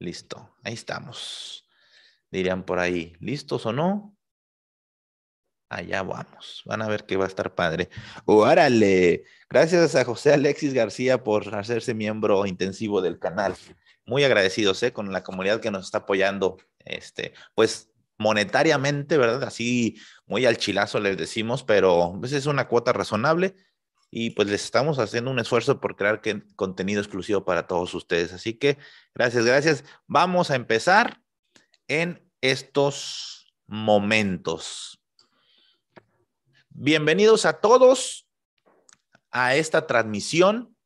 Listo, ahí estamos. Dirían por ahí, ¿listos o no? Allá vamos. Van a ver que va a estar padre. ¡Órale! Gracias a José Alexis García por hacerse miembro intensivo del canal. Muy agradecidos ¿eh? con la comunidad que nos está apoyando. Este, pues monetariamente, ¿verdad? Así muy al chilazo les decimos, pero pues, es una cuota razonable y pues les estamos haciendo un esfuerzo por crear contenido exclusivo para todos ustedes. Así que gracias, gracias. Vamos a empezar en estos momentos. Bienvenidos a todos a esta transmisión,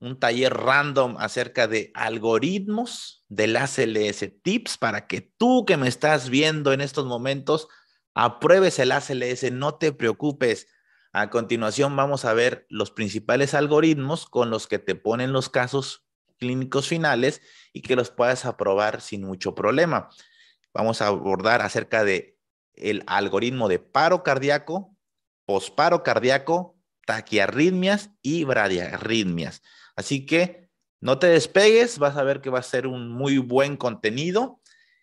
un taller random acerca de algoritmos del ACLS Tips para que tú que me estás viendo en estos momentos apruebes el ACLS, no te preocupes a continuación vamos a ver los principales algoritmos con los que te ponen los casos clínicos finales y que los puedas aprobar sin mucho problema. Vamos a abordar acerca de el algoritmo de paro cardíaco, posparo cardíaco, taquiarritmias y bradiarritmias. Así que no te despegues, vas a ver que va a ser un muy buen contenido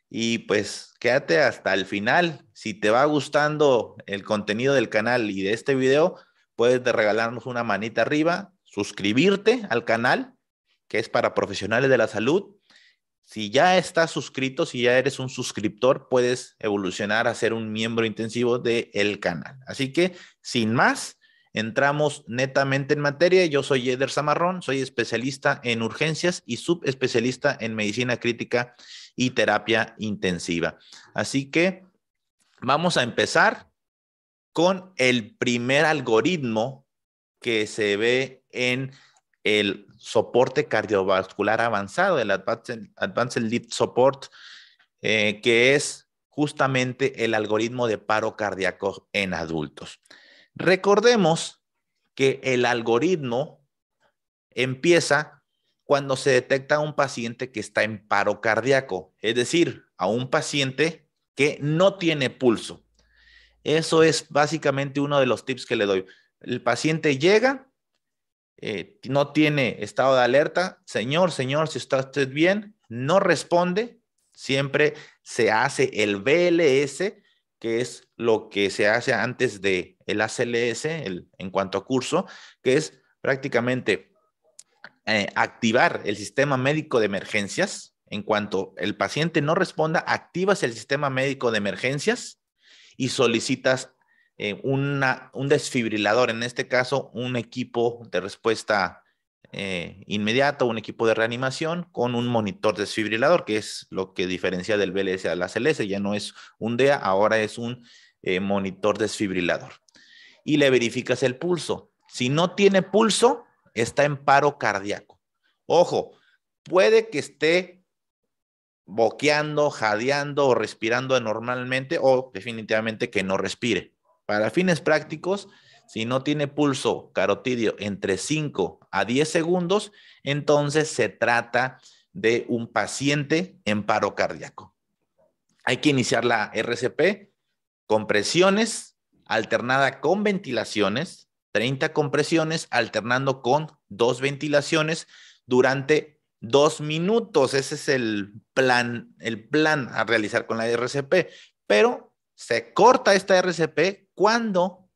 y pues quédate hasta el final. Si te va gustando el contenido del canal y de este video, puedes regalarnos una manita arriba, suscribirte al canal, que es para profesionales de la salud. Si ya estás suscrito, si ya eres un suscriptor, puedes evolucionar a ser un miembro intensivo del el canal. Así que, sin más, Entramos netamente en materia. Yo soy Eder Zamarrón, soy especialista en urgencias y subespecialista en medicina crítica y terapia intensiva. Así que vamos a empezar con el primer algoritmo que se ve en el soporte cardiovascular avanzado, el Advanced, Advanced Support, eh, que es justamente el algoritmo de paro cardíaco en adultos. Recordemos que el algoritmo empieza cuando se detecta a un paciente que está en paro cardíaco, es decir, a un paciente que no tiene pulso. Eso es básicamente uno de los tips que le doy. El paciente llega, eh, no tiene estado de alerta, señor, señor, si está usted bien, no responde, siempre se hace el BLS, que es lo que se hace antes de el ACLS en cuanto a curso, que es prácticamente eh, activar el sistema médico de emergencias. En cuanto el paciente no responda, activas el sistema médico de emergencias y solicitas eh, un desfibrilador, en este caso un equipo de respuesta eh, inmediata, un equipo de reanimación con un monitor desfibrilador, que es lo que diferencia del BLS al ACLS, ya no es un DEA, ahora es un monitor desfibrilador y le verificas el pulso. Si no tiene pulso, está en paro cardíaco. Ojo, puede que esté boqueando, jadeando o respirando anormalmente o definitivamente que no respire. Para fines prácticos, si no tiene pulso carotidio entre 5 a 10 segundos, entonces se trata de un paciente en paro cardíaco. Hay que iniciar la RCP con presiones alternada con ventilaciones, 30 compresiones, alternando con dos ventilaciones durante dos minutos. Ese es el plan, el plan a realizar con la RCP. Pero se corta esta RCP cuando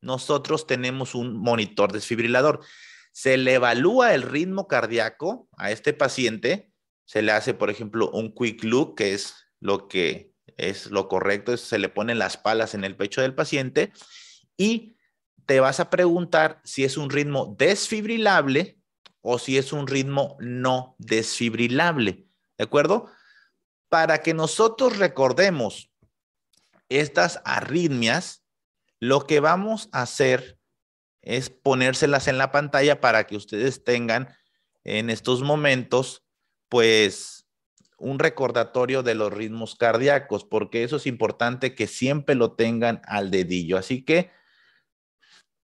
nosotros tenemos un monitor desfibrilador. Se le evalúa el ritmo cardíaco a este paciente, se le hace, por ejemplo, un quick look, que es lo que es lo correcto, se le ponen las palas en el pecho del paciente y te vas a preguntar si es un ritmo desfibrilable o si es un ritmo no desfibrilable, ¿de acuerdo? Para que nosotros recordemos estas arritmias, lo que vamos a hacer es ponérselas en la pantalla para que ustedes tengan en estos momentos, pues, un recordatorio de los ritmos cardíacos, porque eso es importante que siempre lo tengan al dedillo. Así que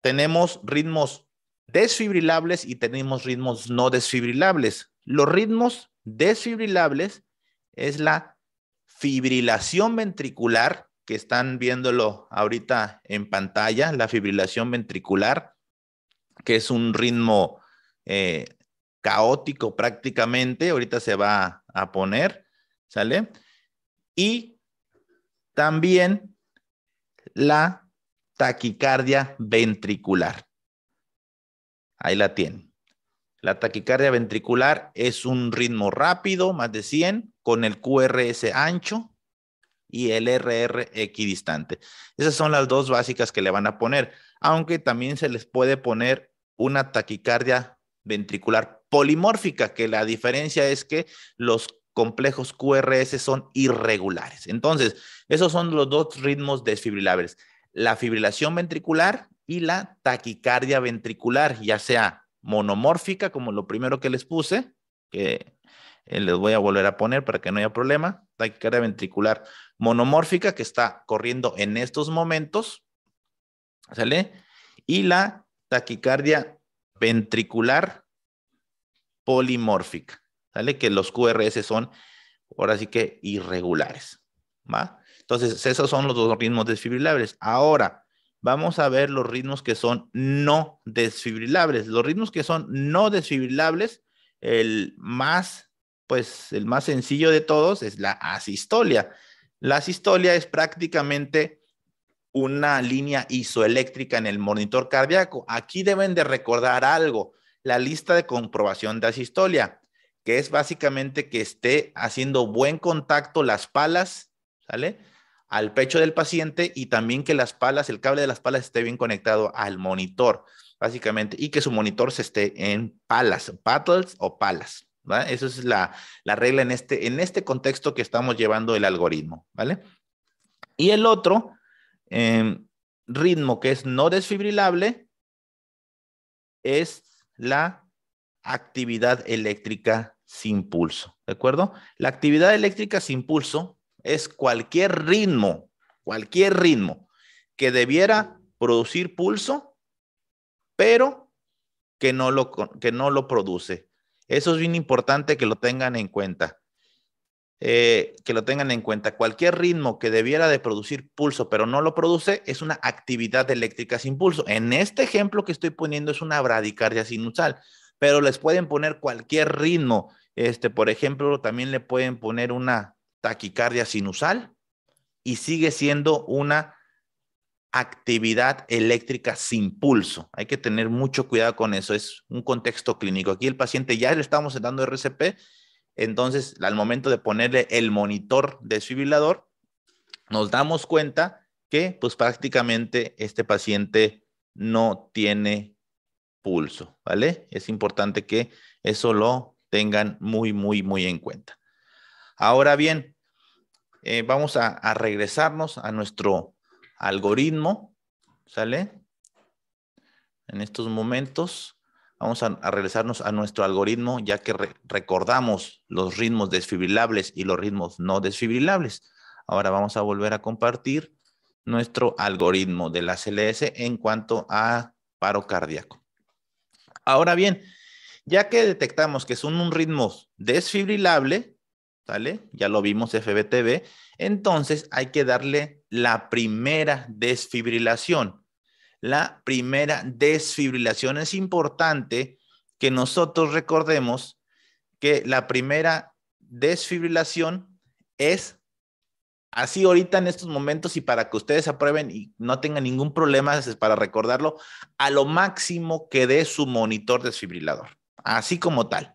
tenemos ritmos desfibrilables y tenemos ritmos no desfibrilables. Los ritmos desfibrilables es la fibrilación ventricular, que están viéndolo ahorita en pantalla, la fibrilación ventricular, que es un ritmo eh, caótico prácticamente. Ahorita se va a poner, ¿sale? Y también la taquicardia ventricular. Ahí la tienen. La taquicardia ventricular es un ritmo rápido, más de 100, con el QRS ancho y el RR equidistante. Esas son las dos básicas que le van a poner, aunque también se les puede poner una taquicardia ventricular polimórfica, que la diferencia es que los complejos QRS son irregulares. Entonces, esos son los dos ritmos desfibrilables, la fibrilación ventricular y la taquicardia ventricular, ya sea monomórfica, como lo primero que les puse, que eh, les voy a volver a poner para que no haya problema, taquicardia ventricular monomórfica que está corriendo en estos momentos, ¿sale? Y la taquicardia ventricular polimórfica, ¿sale? Que los QRS son ahora sí que irregulares, ¿va? Entonces, esos son los dos ritmos desfibrilables. Ahora, vamos a ver los ritmos que son no desfibrilables. Los ritmos que son no desfibrilables, el más, pues, el más sencillo de todos es la asistolia. La asistolia es prácticamente una línea isoeléctrica en el monitor cardíaco. Aquí deben de recordar algo, la lista de comprobación de asistolia, que es básicamente que esté haciendo buen contacto las palas, ¿sale? Al pecho del paciente y también que las palas, el cable de las palas esté bien conectado al monitor, básicamente, y que su monitor se esté en palas, paddles o palas. ¿Vale? Esa es la, la, regla en este, en este contexto que estamos llevando el algoritmo, ¿vale? Y el otro Em, ritmo que es no desfibrilable es la actividad eléctrica sin pulso, ¿de acuerdo? La actividad eléctrica sin pulso es cualquier ritmo, cualquier ritmo que debiera producir pulso, pero que no lo, que no lo produce. Eso es bien importante que lo tengan en cuenta. Eh, que lo tengan en cuenta. Cualquier ritmo que debiera de producir pulso, pero no lo produce, es una actividad eléctrica sin pulso. En este ejemplo que estoy poniendo es una bradicardia sinusal, pero les pueden poner cualquier ritmo. Este, por ejemplo, también le pueden poner una taquicardia sinusal y sigue siendo una actividad eléctrica sin pulso. Hay que tener mucho cuidado con eso. Es un contexto clínico. Aquí el paciente ya le estamos dando RCP entonces, al momento de ponerle el monitor desfibrilador, nos damos cuenta que pues prácticamente este paciente no tiene pulso, ¿vale? Es importante que eso lo tengan muy, muy, muy en cuenta. Ahora bien, eh, vamos a regresarnos a nuestro algoritmo, ¿sale? En estos momentos vamos a, regresarnos a nuestro algoritmo, ya que recordamos los ritmos desfibrilables y los ritmos no desfibrilables. Ahora vamos a volver a compartir nuestro algoritmo de la CLS en cuanto a paro cardíaco. Ahora bien, ya que detectamos que son un ritmo desfibrilable, ¿vale? Ya lo vimos FBTV, entonces hay que darle la primera desfibrilación la primera desfibrilación. Es importante que nosotros recordemos que la primera desfibrilación es así ahorita en estos momentos y para que ustedes aprueben y no tengan ningún problema es para recordarlo a lo máximo que dé su monitor desfibrilador, así como tal.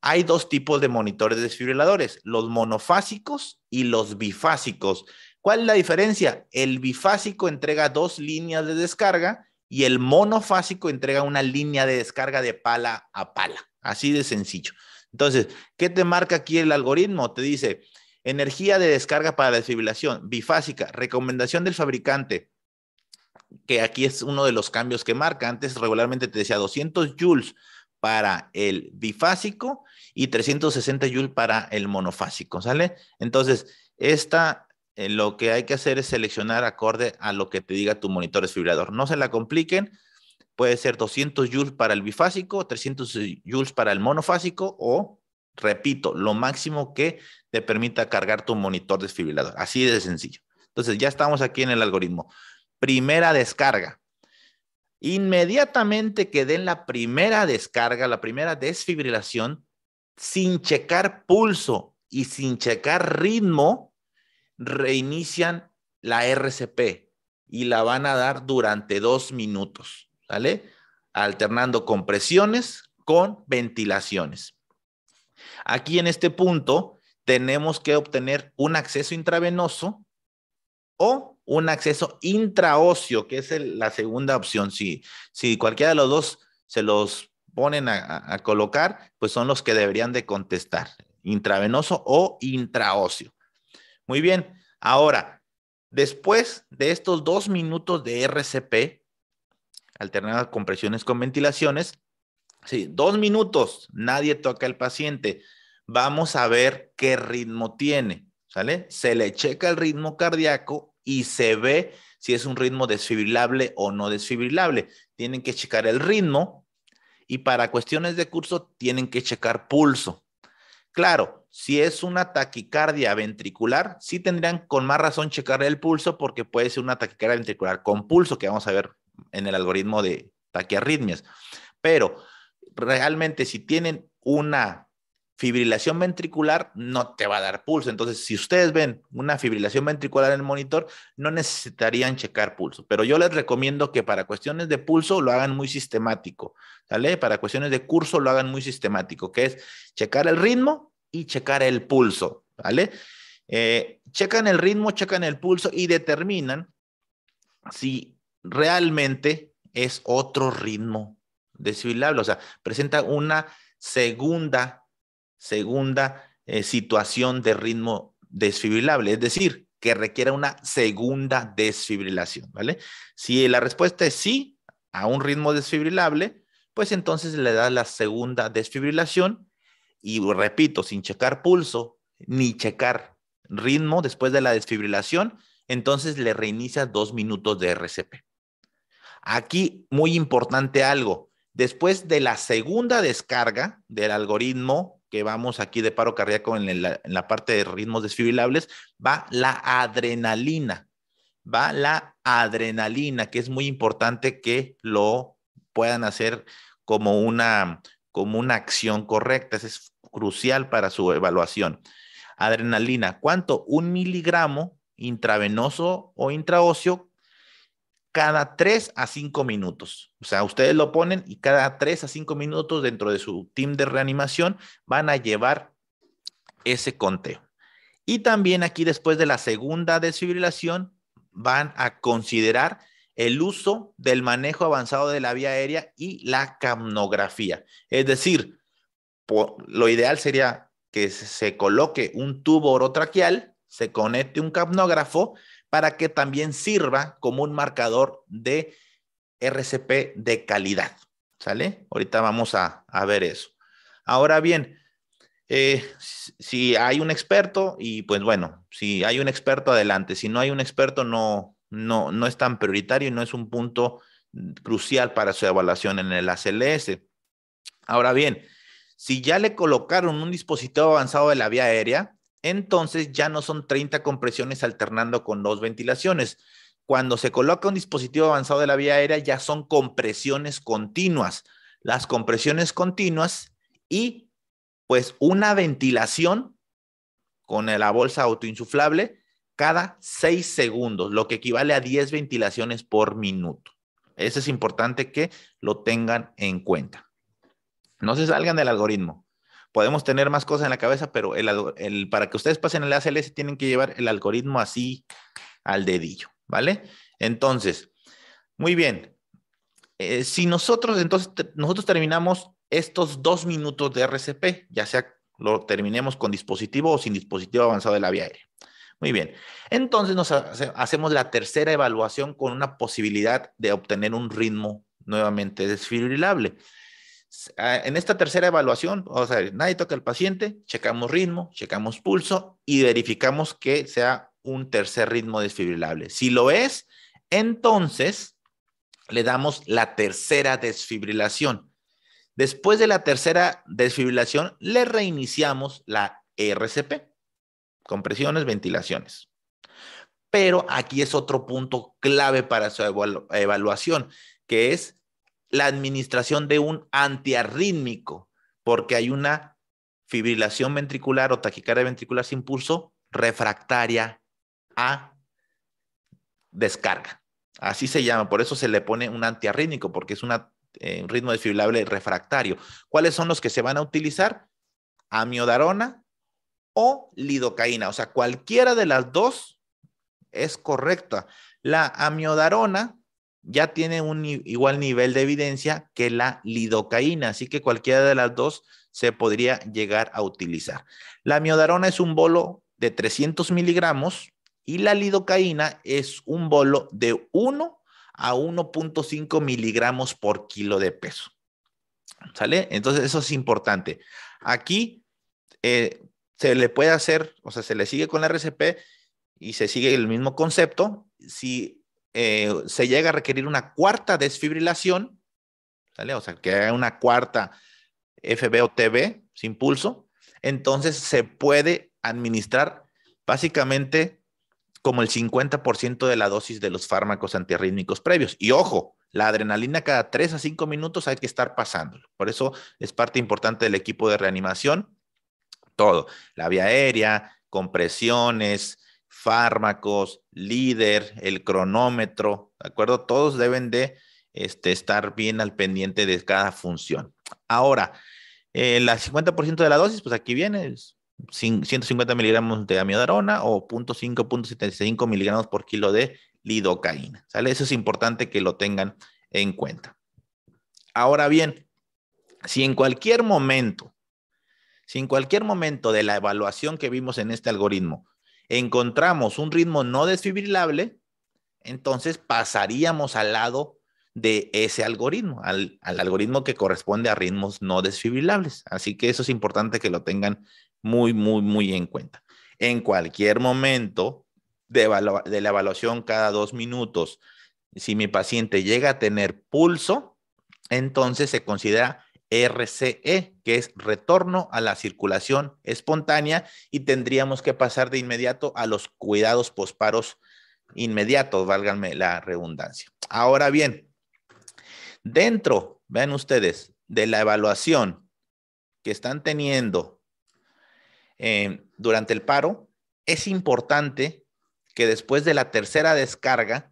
Hay dos tipos de monitores desfibriladores, los monofásicos y los bifásicos. ¿Cuál es la diferencia? El bifásico entrega dos líneas de descarga y el monofásico entrega una línea de descarga de pala a pala. Así de sencillo. Entonces, ¿qué te marca aquí el algoritmo? Te dice, energía de descarga para la desfibrilación bifásica, recomendación del fabricante, que aquí es uno de los cambios que marca. Antes regularmente te decía 200 joules para el bifásico y 360 joules para el monofásico, ¿sale? Entonces, esta lo que hay que hacer es seleccionar acorde a lo que te diga tu monitor desfibrilador. No se la compliquen, puede ser 200 joules para el bifásico, 300 joules para el monofásico o, repito, lo máximo que te permita cargar tu monitor desfibrilador. Así de sencillo. Entonces ya estamos aquí en el algoritmo. Primera descarga. Inmediatamente que den la primera descarga, la primera desfibrilación, sin checar pulso y sin checar ritmo, reinician la RCP y la van a dar durante dos minutos, ¿vale? Alternando compresiones con ventilaciones. Aquí en este punto tenemos que obtener un acceso intravenoso o un acceso intraóseo, que es la segunda opción. Si, cualquiera de los dos se los ponen a, a, colocar, pues son los que deberían de contestar, intravenoso o intraóseo. Muy bien, ahora, después de estos dos minutos de RCP, alternadas compresiones con ventilaciones, sí, dos minutos, nadie toca al paciente. Vamos a ver qué ritmo tiene, ¿sale? Se le checa el ritmo cardíaco y se ve si es un ritmo desfibrilable o no desfibrilable. Tienen que checar el ritmo y para cuestiones de curso tienen que checar pulso. Claro, si es una taquicardia ventricular, sí tendrían con más razón checar el pulso porque puede ser una taquicardia ventricular con pulso, que vamos a ver en el algoritmo de taquiarritmias. Pero realmente si tienen una fibrilación ventricular no te va a dar pulso. Entonces, si ustedes ven una fibrilación ventricular en el monitor, no necesitarían checar pulso. Pero yo les recomiendo que para cuestiones de pulso lo hagan muy sistemático, Para cuestiones de curso lo hagan muy sistemático, que es checar el ritmo y checar el pulso, ¿vale? Eh, checan el ritmo, checan el pulso y determinan si realmente es otro ritmo desfilable, o sea, presenta una segunda segunda eh, situación de ritmo desfibrilable, es decir, que requiera una segunda desfibrilación, ¿vale? Si la respuesta es sí a un ritmo desfibrilable, pues entonces le da la segunda desfibrilación y repito, sin checar pulso ni checar ritmo después de la desfibrilación, entonces le reinicia dos minutos de RCP. Aquí, muy importante algo, después de la segunda descarga del algoritmo que vamos aquí de paro cardíaco en la, parte de ritmos desfibrilables, va la adrenalina, va la adrenalina, que es muy importante que lo puedan hacer como una, como una acción correcta. Eso es crucial para su evaluación. Adrenalina, ¿cuánto? Un miligramo intravenoso o intraóseo cada tres a 5 minutos. O sea, ustedes lo ponen y cada 3 a cinco minutos dentro de su team de reanimación van a llevar ese conteo. Y también aquí después de la segunda desfibrilación van a considerar el uso del manejo avanzado de la vía aérea y la camnografía. Es decir, lo ideal sería que se coloque un tubo orotraqueal, se conecte un camnógrafo para que también sirva como un marcador de RCP de calidad. ¿Sale? Ahorita vamos a, ver eso. Ahora bien, eh, si hay un experto, y pues bueno, si hay un experto, adelante. Si no hay un experto, no, no, no es tan prioritario y no es un punto crucial para su evaluación en el ACLS. Ahora bien, si ya le colocaron un dispositivo avanzado de la vía aérea, entonces ya no son 30 compresiones alternando con dos ventilaciones. Cuando se coloca un dispositivo avanzado de la vía aérea, ya son compresiones continuas. Las compresiones continuas y pues una ventilación con la bolsa autoinsuflable cada 6 segundos, lo que equivale a 10 ventilaciones por minuto. Eso es importante que lo tengan en cuenta. No se salgan del algoritmo podemos tener más cosas en la cabeza, pero para que ustedes pasen el ACLS tienen que llevar el algoritmo así al dedillo, ¿vale? Entonces, muy bien. Eh, si nosotros, entonces, nosotros terminamos estos dos minutos de RCP, ya sea lo terminemos con dispositivo o sin dispositivo avanzado de la vía aérea. Muy bien. Entonces nos hacemos la tercera evaluación con una posibilidad de obtener un ritmo nuevamente desfibrilable. Ah, en esta tercera evaluación, o ver, nadie toca al paciente, checamos ritmo, checamos pulso y verificamos que sea un tercer ritmo desfibrilable. Si lo es, entonces le damos la tercera desfibrilación. Después de la tercera desfibrilación, le reiniciamos la e RCP, compresiones, ventilaciones. Pero aquí es otro punto clave para su evaluación, que es la administración de un antiarrítmico, porque hay una fibrilación ventricular o taquicardia ventricular sin pulso refractaria a descarga. Así se llama, por eso se le pone un antiarrítmico, porque es eh, un ritmo desfibrilable refractario. ¿Cuáles son los que se van a utilizar? Amiodarona o lidocaína, o sea, cualquiera de las dos es correcta. La amiodarona ya tiene un igual nivel de evidencia que la lidocaína, así que cualquiera de las dos se podría llegar a utilizar. La miodarona es un bolo de 300 miligramos y la lidocaína es un bolo de 1 a 1.5 miligramos por kilo de peso. ¿Sale? Entonces eso es importante. Aquí eh, se le puede hacer, o sea, se le sigue con la RCP y se sigue el mismo concepto. Si eh, se llega a requerir una cuarta desfibrilación, O sea, que haya una cuarta FB o TB sin pulso, entonces se puede administrar básicamente como el 50% de la dosis de los fármacos antirrítmicos previos. Y ojo, la adrenalina cada 3 a 5 minutos hay que estar pasándolo. Por eso es parte importante del equipo de reanimación. Todo, la vía aérea, compresiones, fármacos, líder, el cronómetro, ¿de acuerdo? Todos deben de este, estar bien al pendiente de cada función. Ahora, el eh, la 50% de la dosis, pues aquí viene, 150 miligramos de amiodarona o 0.5.75 miligramos por kilo de lidocaína. ¿Sale? Eso es importante que lo tengan en cuenta. Ahora bien, si en cualquier momento, si en cualquier momento de la evaluación que vimos en este algoritmo encontramos un ritmo no desfibrilable, entonces pasaríamos al lado de ese algoritmo, al, algoritmo que corresponde a ritmos no desfibrilables. Así que eso es importante que lo tengan muy, muy, muy en cuenta. En cualquier momento de la evaluación cada dos minutos, si mi paciente llega a tener pulso, entonces se considera RCE, que es retorno a la circulación espontánea, y tendríamos que pasar de inmediato a los cuidados posparos inmediatos, válganme la redundancia. Ahora bien, dentro, vean ustedes, de la evaluación que están teniendo eh, durante el paro, es importante que después de la tercera descarga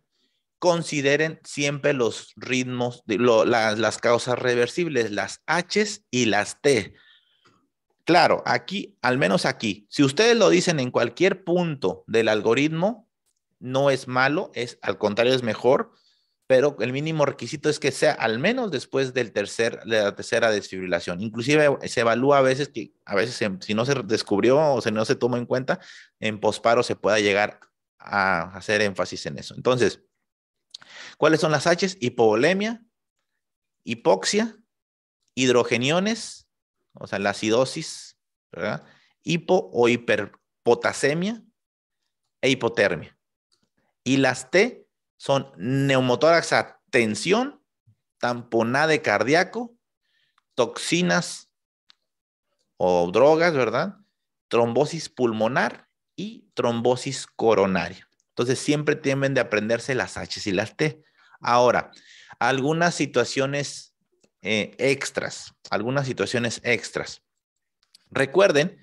consideren siempre los ritmos, lo, las, causas reversibles, las H y las T. Claro, aquí, al menos aquí, si ustedes lo dicen en cualquier punto del algoritmo, no es malo, es al contrario es mejor, pero el mínimo requisito es que sea al menos después del tercer, de la tercera desfibrilación. Inclusive eh, se evalúa a veces que, a veces si no se descubrió o se no se tomó en cuenta, en posparo se pueda llegar a hacer énfasis en eso. Entonces, ¿Cuáles son las Hs? Hipovolemia, hipoxia, hidrogeniones, o sea, la acidosis, ¿verdad? hipo o hiperpotasemia e hipotermia. Y las T son neumotórax a tensión, tamponade cardíaco, toxinas o drogas, ¿verdad? Trombosis pulmonar y trombosis coronaria. Entonces siempre tienen de aprenderse las H y las T. Ahora, algunas situaciones eh, extras, algunas situaciones extras. Recuerden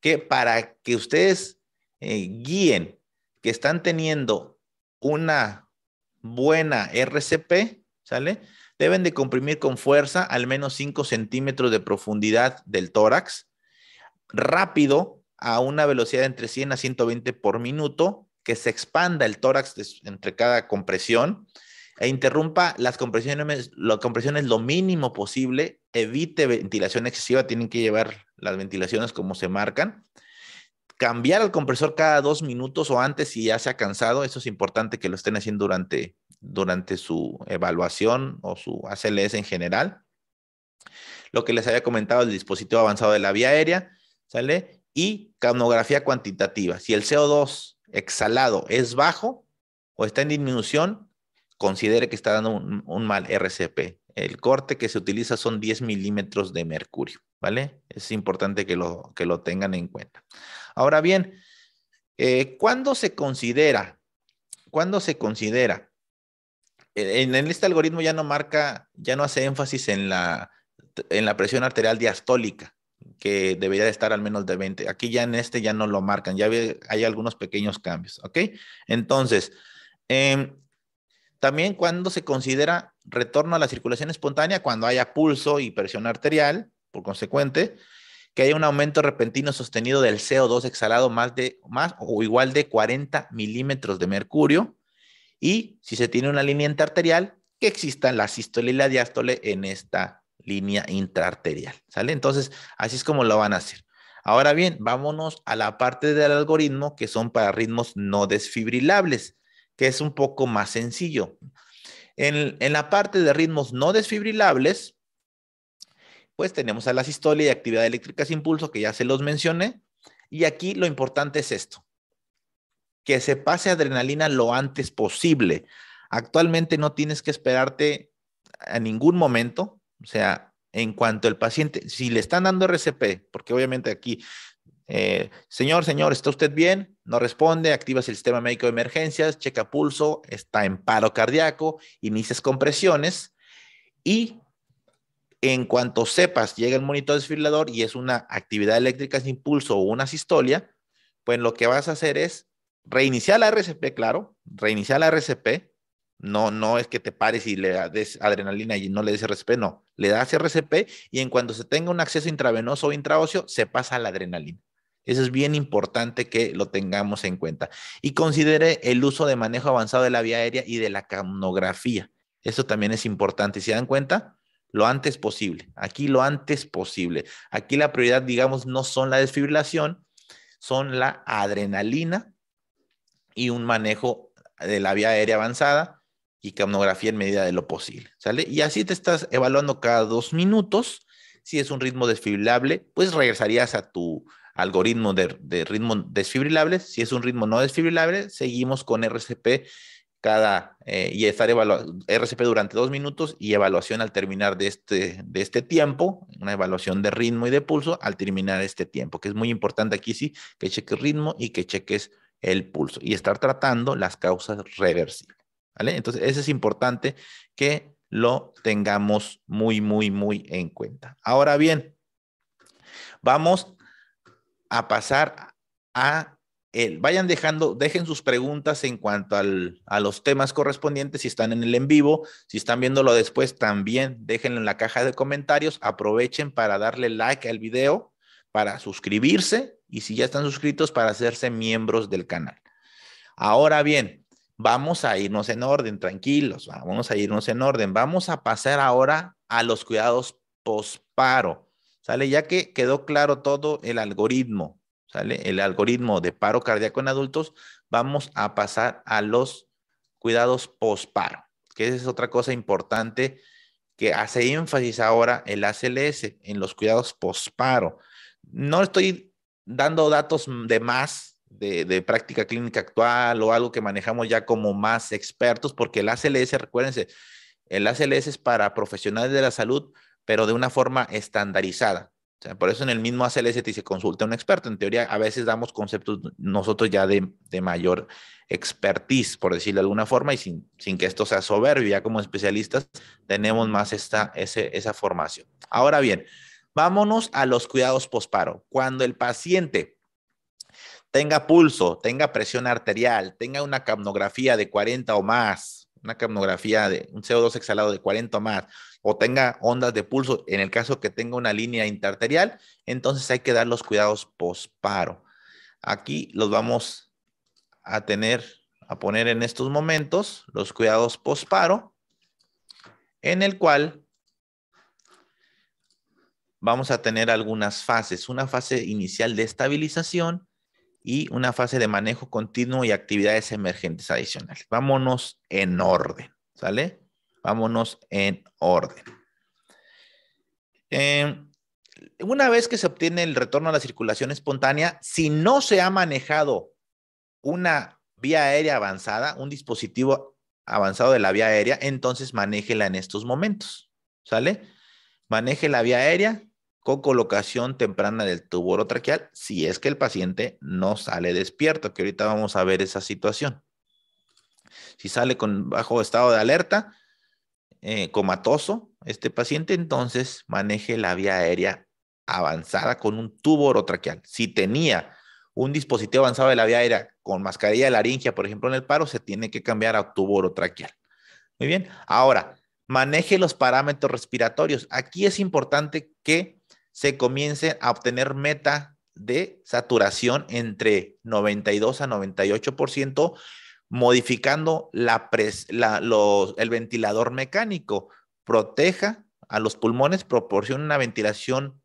que para que ustedes eh, guíen que están teniendo una buena RCP, ¿sale? Deben de comprimir con fuerza al menos 5 centímetros de profundidad del tórax, rápido, a una velocidad entre 100 a 120 por minuto, que se expanda el tórax entre cada compresión e interrumpa las compresiones, lo compresiones lo mínimo posible, evite ventilación excesiva, tienen que llevar las ventilaciones como se marcan, cambiar el compresor cada dos minutos o antes si ya se ha cansado, eso es importante que lo estén haciendo durante, durante su evaluación o su ACLS en general. Lo que les había comentado, el dispositivo avanzado de la vía aérea, ¿sale? Y camografía cuantitativa. Si el CO2 exhalado es bajo o está en disminución, considere que está dando un, mal RCP. El corte que se utiliza son 10 milímetros de mercurio, ¿vale? Es importante que lo, que lo tengan en cuenta. Ahora bien, eh, ¿cuándo se considera? ¿Cuándo se considera? Eh, en, este algoritmo ya no marca, ya no hace énfasis en la, en la presión arterial diastólica, que debería de estar al menos de 20. Aquí ya en este ya no lo marcan, ya hay, algunos pequeños cambios, ¿ok? Entonces, em, también cuando se considera retorno a la circulación espontánea, cuando haya pulso y presión arterial, por consecuente, que haya un aumento repentino sostenido del CO2 exhalado más, de, más o igual de 40 milímetros de mercurio. Y si se tiene una línea interarterial, que existan la sístole y la diástole en esta línea intraarterial. ¿Sale? Entonces, así es como lo van a hacer. Ahora bien, vámonos a la parte del algoritmo que son para ritmos no desfibrilables que es un poco más sencillo. En, la parte de ritmos no desfibrilables, pues tenemos a la sistole y actividad eléctrica sin pulso, que ya se los mencioné. Y aquí lo importante es esto, que se pase adrenalina lo antes posible. Actualmente no tienes que esperarte a ningún momento, o sea, en cuanto el paciente, si le están dando RCP, porque obviamente aquí eh, señor, señor, ¿está usted bien? No responde, activas el sistema médico de emergencias, checa pulso, está en paro cardíaco, inicias compresiones y en cuanto sepas, llega el monitor desfibrilador y es una actividad eléctrica sin pulso o una sistolia, pues lo que vas a hacer es reiniciar la RCP, claro, reiniciar la RCP. No, no es que te pares y le des adrenalina y no le des RCP, no. Le das RCP y en cuanto se tenga un acceso intravenoso o intraóseo, se pasa a la adrenalina. Eso es bien importante que lo tengamos en cuenta. Y considere el uso de manejo avanzado de la vía aérea y de la camnografía. Eso también es importante. ¿Se dan cuenta? Lo antes posible. Aquí lo antes posible. Aquí la prioridad, digamos, no son la desfibrilación, son la adrenalina y un manejo de la vía aérea avanzada y camnografía en medida de lo posible. ¿Sale? Y así te estás evaluando cada dos minutos. Si es un ritmo desfibrilable, pues regresarías a tu algoritmo de, ritmo desfibrilable. Si es un ritmo no desfibrilable, seguimos con RCP cada eh, y estar evaluando RCP durante dos minutos y evaluación al terminar de este, de este tiempo, una evaluación de ritmo y de pulso al terminar este tiempo, que es muy importante aquí sí, que cheques ritmo y que cheques el pulso y estar tratando las causas reversibles. ¿vale? Entonces, eso es importante que lo tengamos muy, muy, muy en cuenta. Ahora bien, vamos a pasar a él. Vayan dejando, dejen sus preguntas en cuanto a los temas correspondientes, si están en el en vivo, si están viéndolo después, también déjenlo en la caja de comentarios. Aprovechen para darle like al video, para suscribirse y si ya están suscritos, para hacerse miembros del canal. Ahora bien, vamos a irnos en orden, tranquilos, vamos a irnos en orden. Vamos a pasar ahora a los cuidados posparo. Ya que quedó claro todo el algoritmo, ¿sale? El algoritmo de paro cardíaco en adultos, vamos a pasar a los cuidados post-paro, que esa es otra cosa importante que hace énfasis ahora el ACLS en los cuidados post-paro. No estoy dando datos de más de, de, práctica clínica actual o algo que manejamos ya como más expertos, porque el ACLS, recuérdense, el ACLS es para profesionales de la salud, pero de una forma estandarizada. sea, por eso en el mismo ACLS se consulta a un experto. En teoría, a veces damos conceptos nosotros ya de, mayor expertise, por decirlo de alguna forma, y sin, sin, que esto sea soberbio, ya como especialistas tenemos más esa formación. Ahora bien, vámonos a los cuidados posparo. Cuando el paciente tenga pulso, tenga presión arterial, tenga una capnografía de 40 o más, una capnografía de un CO2 exhalado de 40 o más, o tenga ondas de pulso, en el caso que tenga una línea interarterial, entonces hay que dar los cuidados posparo. Aquí los vamos a tener, a poner en estos momentos los cuidados posparo, en el cual vamos a tener algunas fases, una fase inicial de estabilización y una fase de manejo continuo y actividades emergentes adicionales. Vámonos en orden, ¿sale? Vámonos en orden. Eh, una vez que se obtiene el retorno a la circulación espontánea, si no se ha manejado una vía aérea avanzada, un dispositivo avanzado de la vía aérea, entonces manéjela en estos momentos. ¿Sale? Maneje la vía aérea con colocación temprana del tubo orotraqueal si es que el paciente no sale despierto, que ahorita vamos a ver esa situación. Si sale con bajo estado de alerta, eh, comatoso este paciente, entonces maneje la vía aérea avanzada con un tubo orotraqueal. Si tenía un dispositivo avanzado de la vía aérea con mascarilla de laringia, por ejemplo, en el paro, se tiene que cambiar a tubo orotraqueal. Muy bien. Ahora, maneje los parámetros respiratorios. Aquí es importante que se comience a obtener meta de saturación entre 92 a 98%, modificando la el ventilador mecánico, proteja a los pulmones, proporciona una ventilación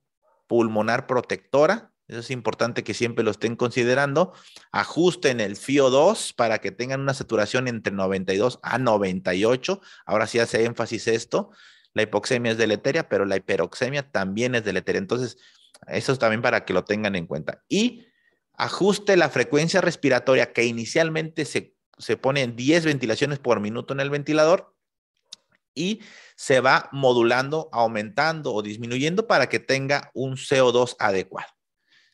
pulmonar protectora, eso es importante que siempre lo estén considerando, ajusten el FIO2 para que tengan una saturación entre 92 a 98, ahora sí hace énfasis esto, la hipoxemia es deleteria, pero la hiperoxemia también es deleteria, entonces eso es también para que lo tengan en cuenta. Y ajuste la frecuencia respiratoria que inicialmente se se ponen 10 ventilaciones por minuto en el ventilador y se va modulando, aumentando o disminuyendo para que tenga un CO2 adecuado.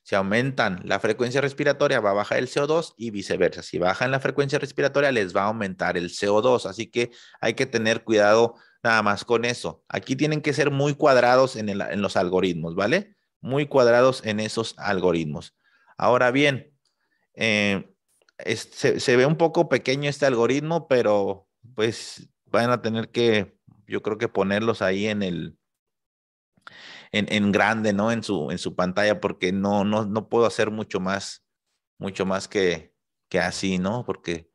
Si aumentan la frecuencia respiratoria, va a bajar el CO2 y viceversa. Si bajan la frecuencia respiratoria, les va a aumentar el CO2. Así que hay que tener cuidado nada más con eso. Aquí tienen que ser muy cuadrados en, los algoritmos, ¿vale? Muy cuadrados en esos algoritmos. Ahora bien, eh, se, ve un poco pequeño este algoritmo, pero pues van a tener que, yo creo que ponerlos ahí en el, en, en grande, ¿no? En su, en su pantalla, porque no, no, no puedo hacer mucho más, mucho más que, que así, ¿no? Porque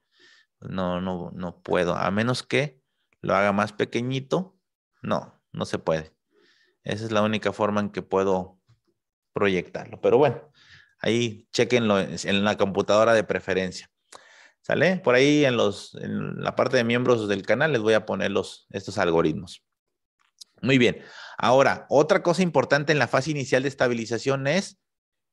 no, no, no puedo, a menos que lo haga más pequeñito, no, no se puede. Esa es la única forma en que puedo proyectarlo. Pero bueno, Ahí chequenlo en la computadora de preferencia. ¿Sale? Por ahí en, en la parte de miembros del canal les voy a poner los, estos algoritmos. Muy bien. Ahora, otra cosa importante en la fase inicial de estabilización es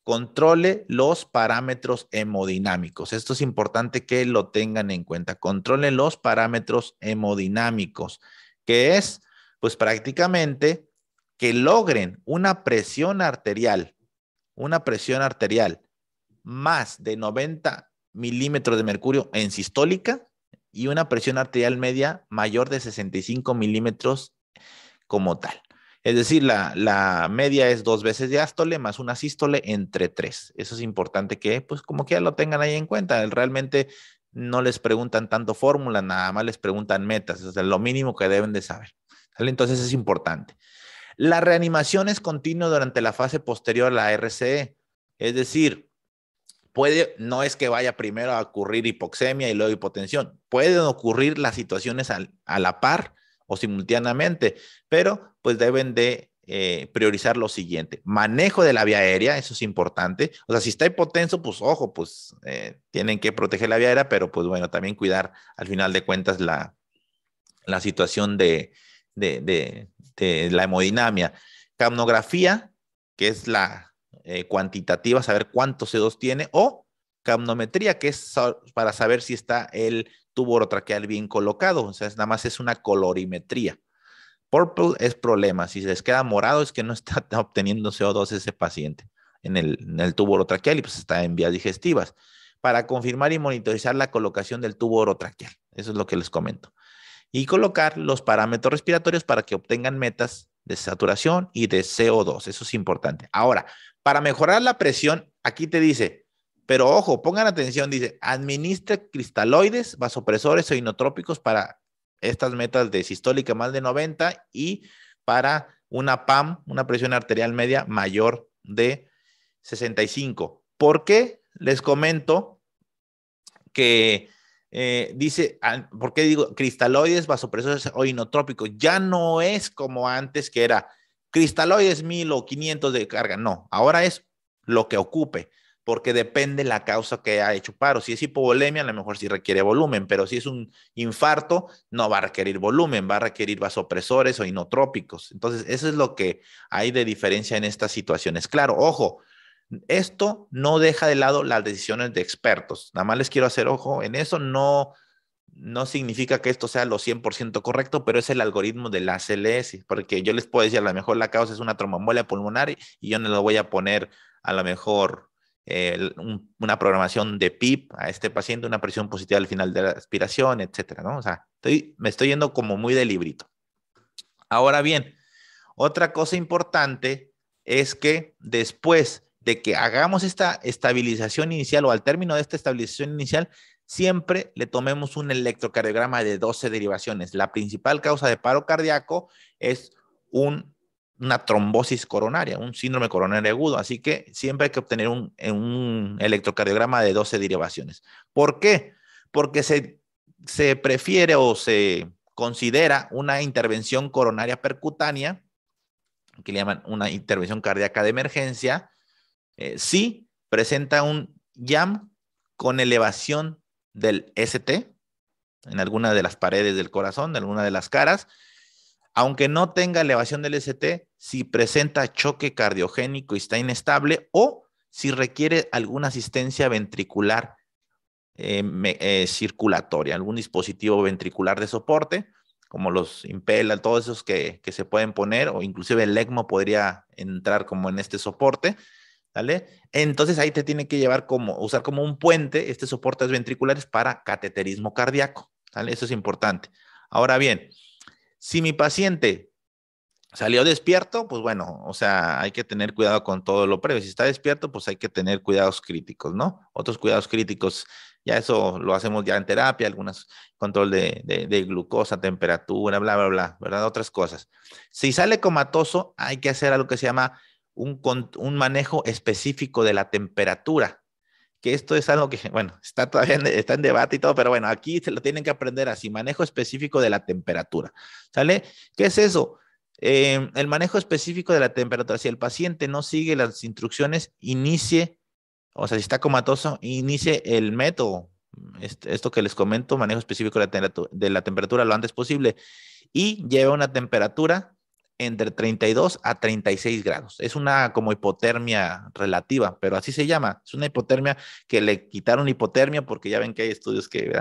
controle los parámetros hemodinámicos. Esto es importante que lo tengan en cuenta. Controle los parámetros hemodinámicos, que es, pues prácticamente, que logren una presión arterial una presión arterial más de 90 milímetros de mercurio en sistólica y una presión arterial media mayor de 65 milímetros como tal. Es decir, la, media es dos veces diástole más una sístole entre tres. Eso es importante que, pues, como que ya lo tengan ahí en cuenta. Realmente no les preguntan tanto fórmula, nada más les preguntan metas. Es lo mínimo que deben de saber. Entonces es importante. La reanimación es continua durante la fase posterior a la RCE, es decir, puede, no es que vaya primero a ocurrir hipoxemia y luego hipotensión, pueden ocurrir las situaciones a la par o simultáneamente, pero pues deben de eh, priorizar lo siguiente, manejo de la vía aérea, eso es importante, o sea, si está hipotenso, pues ojo, pues eh, tienen que proteger la vía aérea, pero pues bueno, también cuidar al final de cuentas la, la situación de este, la hemodinamia. Camnografía, que es la eh, cuantitativa, saber cuánto co 2 tiene, o camnometría, que es para saber si está el tubo orotraqueal bien colocado. O sea, nada más es una colorimetría. Purple es problema. Si se les queda morado es que no está obteniendo CO2 ese paciente en el, en el tubo orotraqueal y pues está en vías digestivas. Para confirmar y monitorizar la colocación del tubo orotraqueal. Eso es lo que les comento y colocar los parámetros respiratorios para que obtengan metas de saturación y de CO2. Eso es importante. Ahora, para mejorar la presión, aquí te dice, pero ojo, pongan atención, dice, administre cristaloides, vasopresores o e inotrópicos para estas metas de sistólica más de 90 y para una PAM, una presión arterial media mayor de 65. ¿Por qué? Les comento que eh, dice, ¿por qué digo cristaloides, vasopresores o inotrópicos? Ya no es como antes que era cristaloides mil o 500 de carga. No, ahora es lo que ocupe, porque depende la causa que ha hecho paro. Si es hipovolemia, a lo mejor sí requiere volumen, pero si es un infarto, no va a requerir volumen, va a requerir vasopresores o inotrópicos. Entonces, eso es lo que hay de diferencia en estas situaciones. Claro, ojo, esto no deja de lado las decisiones de expertos. Nada más les quiero hacer ojo en eso. No, no significa que esto sea lo 100% correcto, pero es el algoritmo de la CLS, porque yo les puedo decir, a lo mejor la causa es una tromboembolia pulmonar y yo no le voy a poner a lo mejor una programación de PIP a este paciente, una presión positiva al final de la aspiración, etcétera, ¿no? O sea, me estoy yendo como muy de librito. Ahora bien, otra cosa importante es que después de que hagamos esta estabilización inicial o al término de esta estabilización inicial, siempre le tomemos un electrocardiograma de 12 derivaciones. La principal causa de paro cardíaco es una trombosis coronaria, un síndrome coronario agudo, así que siempre hay que obtener un, electrocardiograma de 12 derivaciones. ¿Por qué? Porque se, se prefiere o se considera una intervención coronaria percutánea, que le llaman una intervención cardíaca de emergencia, eh, si presenta un YAM con elevación del ST en alguna de las paredes del corazón, en alguna de las caras. Aunque no tenga elevación del ST, si presenta choque cardiogénico y está inestable o si requiere alguna asistencia ventricular eh, eh, circulatoria, algún dispositivo ventricular de soporte, como los Impella, todos esos que, que se pueden poner, o inclusive el ECMO podría entrar como en este soporte. Entonces ahí te tiene que llevar como, usar como un puente este soportes ventriculares para cateterismo cardíaco, Eso es importante. Ahora bien, si mi paciente salió despierto, pues bueno, o sea, hay que tener cuidado con todo lo previo. Si está despierto, pues hay que tener cuidados críticos, ¿no? Otros cuidados críticos, ya eso lo hacemos ya en terapia, algunas control de, de glucosa, temperatura, bla, bla, bla, ¿verdad? Otras cosas. Si sale comatoso, hay que hacer algo que se llama un, manejo específico de la temperatura que esto es algo que, bueno, está todavía en, está en debate y todo, pero bueno, aquí se lo tienen que aprender así, manejo específico de la temperatura, ¿sale? ¿Qué es eso? Eh, el manejo específico de la temperatura, si el paciente no sigue las instrucciones, inicie, o sea, si está comatoso, inicie el método, esto que les comento, manejo específico de la, de la temperatura lo antes posible, y lleve una temperatura entre 32 a 36 grados. Es una como hipotermia relativa, pero así se llama. Es una hipotermia que le quitaron hipotermia porque ya ven que hay estudios que,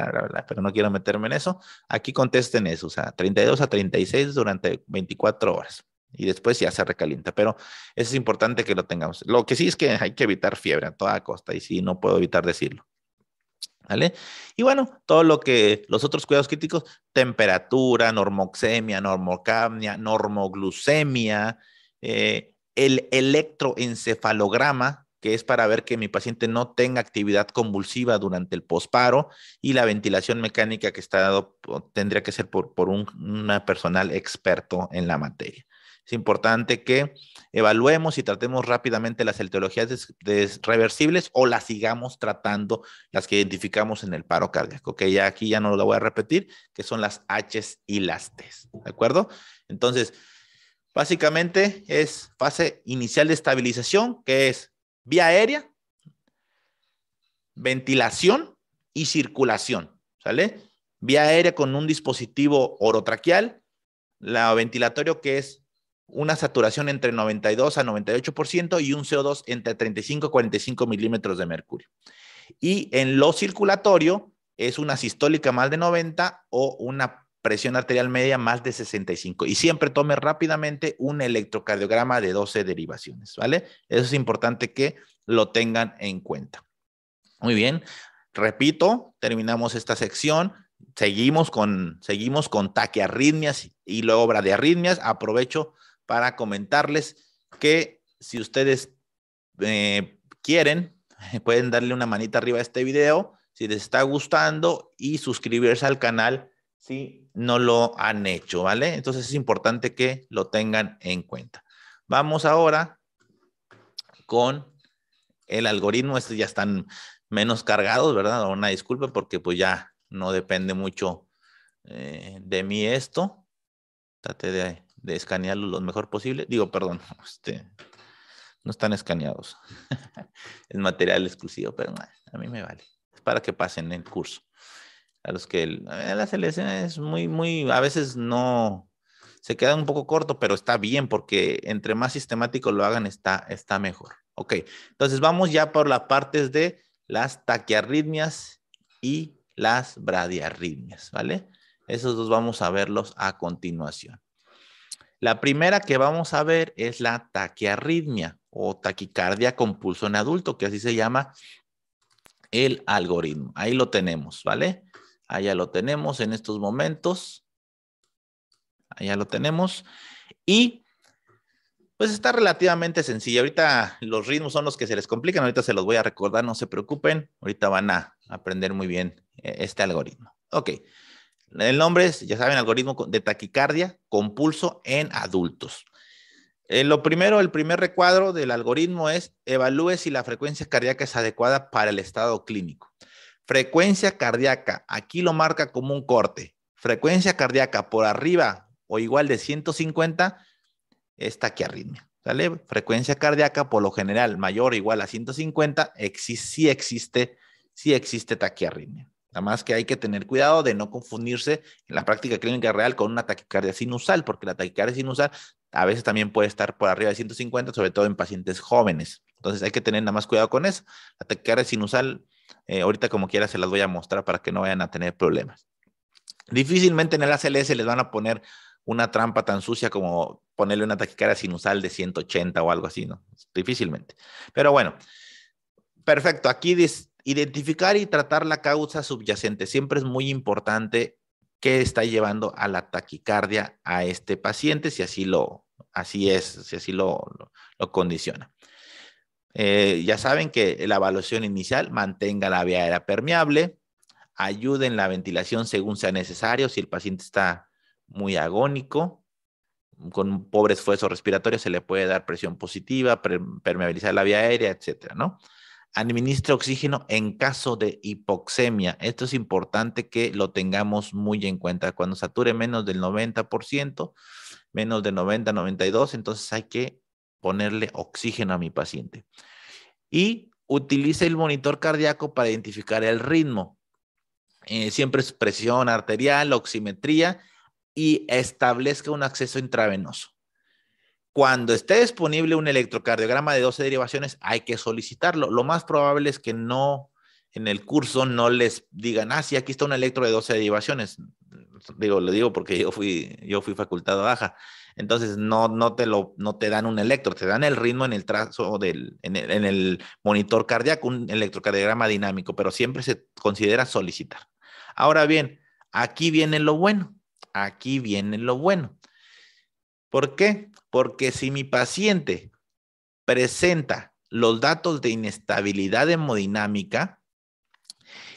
pero no quiero meterme en eso. Aquí contesten eso, o sea, 32 a 36 durante 24 horas y después ya se recalienta, pero eso es importante que lo tengamos. Lo que sí es que hay que evitar fiebre a toda costa y sí, no puedo evitar decirlo. Y bueno, todo lo que los otros cuidados críticos, temperatura, normoxemia, normocamnia, normoglucemia, eh, el electroencefalograma, que es para ver que mi paciente no tenga actividad convulsiva durante el posparo y la ventilación mecánica que está dado tendría que ser por, un una personal experto en la materia es importante que evaluemos y tratemos rápidamente las etiologías reversibles o las sigamos tratando, las que identificamos en el paro cardíaco, que ya aquí ya no lo voy a repetir, que son las H y las T. ¿de acuerdo? Entonces, básicamente es fase inicial de estabilización, que es vía aérea, ventilación y circulación, ¿sale? Vía aérea con un dispositivo orotraquial, la ventilatorio que es una saturación entre 92 a 98% y un CO2 entre 35 a 45 milímetros de mercurio. Y en lo circulatorio es una sistólica más de 90 o una presión arterial media más de 65. Y siempre tome rápidamente un electrocardiograma de 12 derivaciones, ¿vale? Eso es importante que lo tengan en cuenta. Muy bien, repito, terminamos esta sección seguimos con, seguimos con taquiarritmias y de arritmias, Aprovecho para comentarles que si ustedes eh, quieren, pueden darle una manita arriba a este video si les está gustando y suscribirse al canal si no lo han hecho, ¿vale? Entonces es importante que lo tengan en cuenta. Vamos ahora con el algoritmo. Estos ya están menos cargados, ¿verdad? Una disculpa porque pues ya no depende mucho eh, de mí esto. Trate de de escanearlos lo mejor posible. Digo, perdón, este, no están escaneados. es material exclusivo, pero a mí me vale. Es para que pasen el curso. A los que eh, la selección es muy, muy, a veces no, se queda un poco corto, pero está bien porque entre más sistemático lo hagan, está, está mejor. Ok, entonces vamos ya por las partes de las taquiarritmias y las bradiarritmias, ¿vale? Esos dos vamos a verlos a continuación. La primera que vamos a ver es la taquiarritmia o taquicardia con pulso en adulto, que así se llama el algoritmo. Ahí lo tenemos, ¿vale? Allá lo tenemos en estos momentos. Allá lo tenemos. Y pues está relativamente sencillo. Ahorita los ritmos son los que se les complican. Ahorita se los voy a recordar, no se preocupen. Ahorita van a aprender muy bien eh, este algoritmo. Ok. El nombre es, ya saben, algoritmo de taquicardia con pulso en adultos. Eh, lo primero, el primer recuadro del algoritmo es evalúe si la frecuencia cardíaca es adecuada para el estado clínico. Frecuencia cardíaca, aquí lo marca como un corte. Frecuencia cardíaca por arriba o igual de 150 es taquiarritmia. Frecuencia cardíaca por lo general mayor o igual a 150 si existe, si existe taquiarritmia. Nada más que hay que tener cuidado de no confundirse en la práctica clínica real con una taquicardia sinusal, porque la taquicardia sinusal a veces también puede estar por arriba de 150, sobre todo en pacientes jóvenes. Entonces hay que tener nada más cuidado con eso. La taquicardia sinusal, eh, ahorita como quiera se las voy a mostrar para que no vayan a tener problemas. Difícilmente en el ACLS les van a poner una trampa tan sucia como ponerle una taquicardia sinusal de 180 o algo así, ¿no? Difícilmente. Pero bueno, perfecto. Aquí dice identificar y tratar la causa subyacente. Siempre es muy importante qué está llevando a la taquicardia a este paciente, si así lo, así es, si así lo, lo, condiciona. Eh, ya saben que la evaluación inicial mantenga la vía aérea permeable, ayude en la ventilación según sea necesario, si el paciente está muy agónico, con un pobre esfuerzo respiratorio se le puede dar presión positiva, permeabilizar la vía aérea, etcétera, ¿no? Administre oxígeno en caso de hipoxemia. Esto es importante que lo tengamos muy en cuenta. Cuando sature menos del 90%, menos del 90, 92, entonces hay que ponerle oxígeno a mi paciente. Y utilice el monitor cardíaco para identificar el ritmo. Eh, siempre es presión arterial, oximetría y establezca un acceso intravenoso. Cuando esté disponible un electrocardiograma de 12 derivaciones, hay que solicitarlo. Lo más probable es que no, en el curso no les digan, ah, sí, aquí está un electro de 12 derivaciones. Digo, lo digo porque yo fui, yo fui baja. Entonces, no, no, te lo, no te dan un electro, te dan el ritmo en el trazo del, en el monitor cardíaco, un electrocardiograma dinámico, pero siempre se considera solicitar. Ahora bien, aquí viene lo bueno, aquí viene lo bueno. ¿Por qué? Porque si mi paciente presenta los datos de inestabilidad hemodinámica,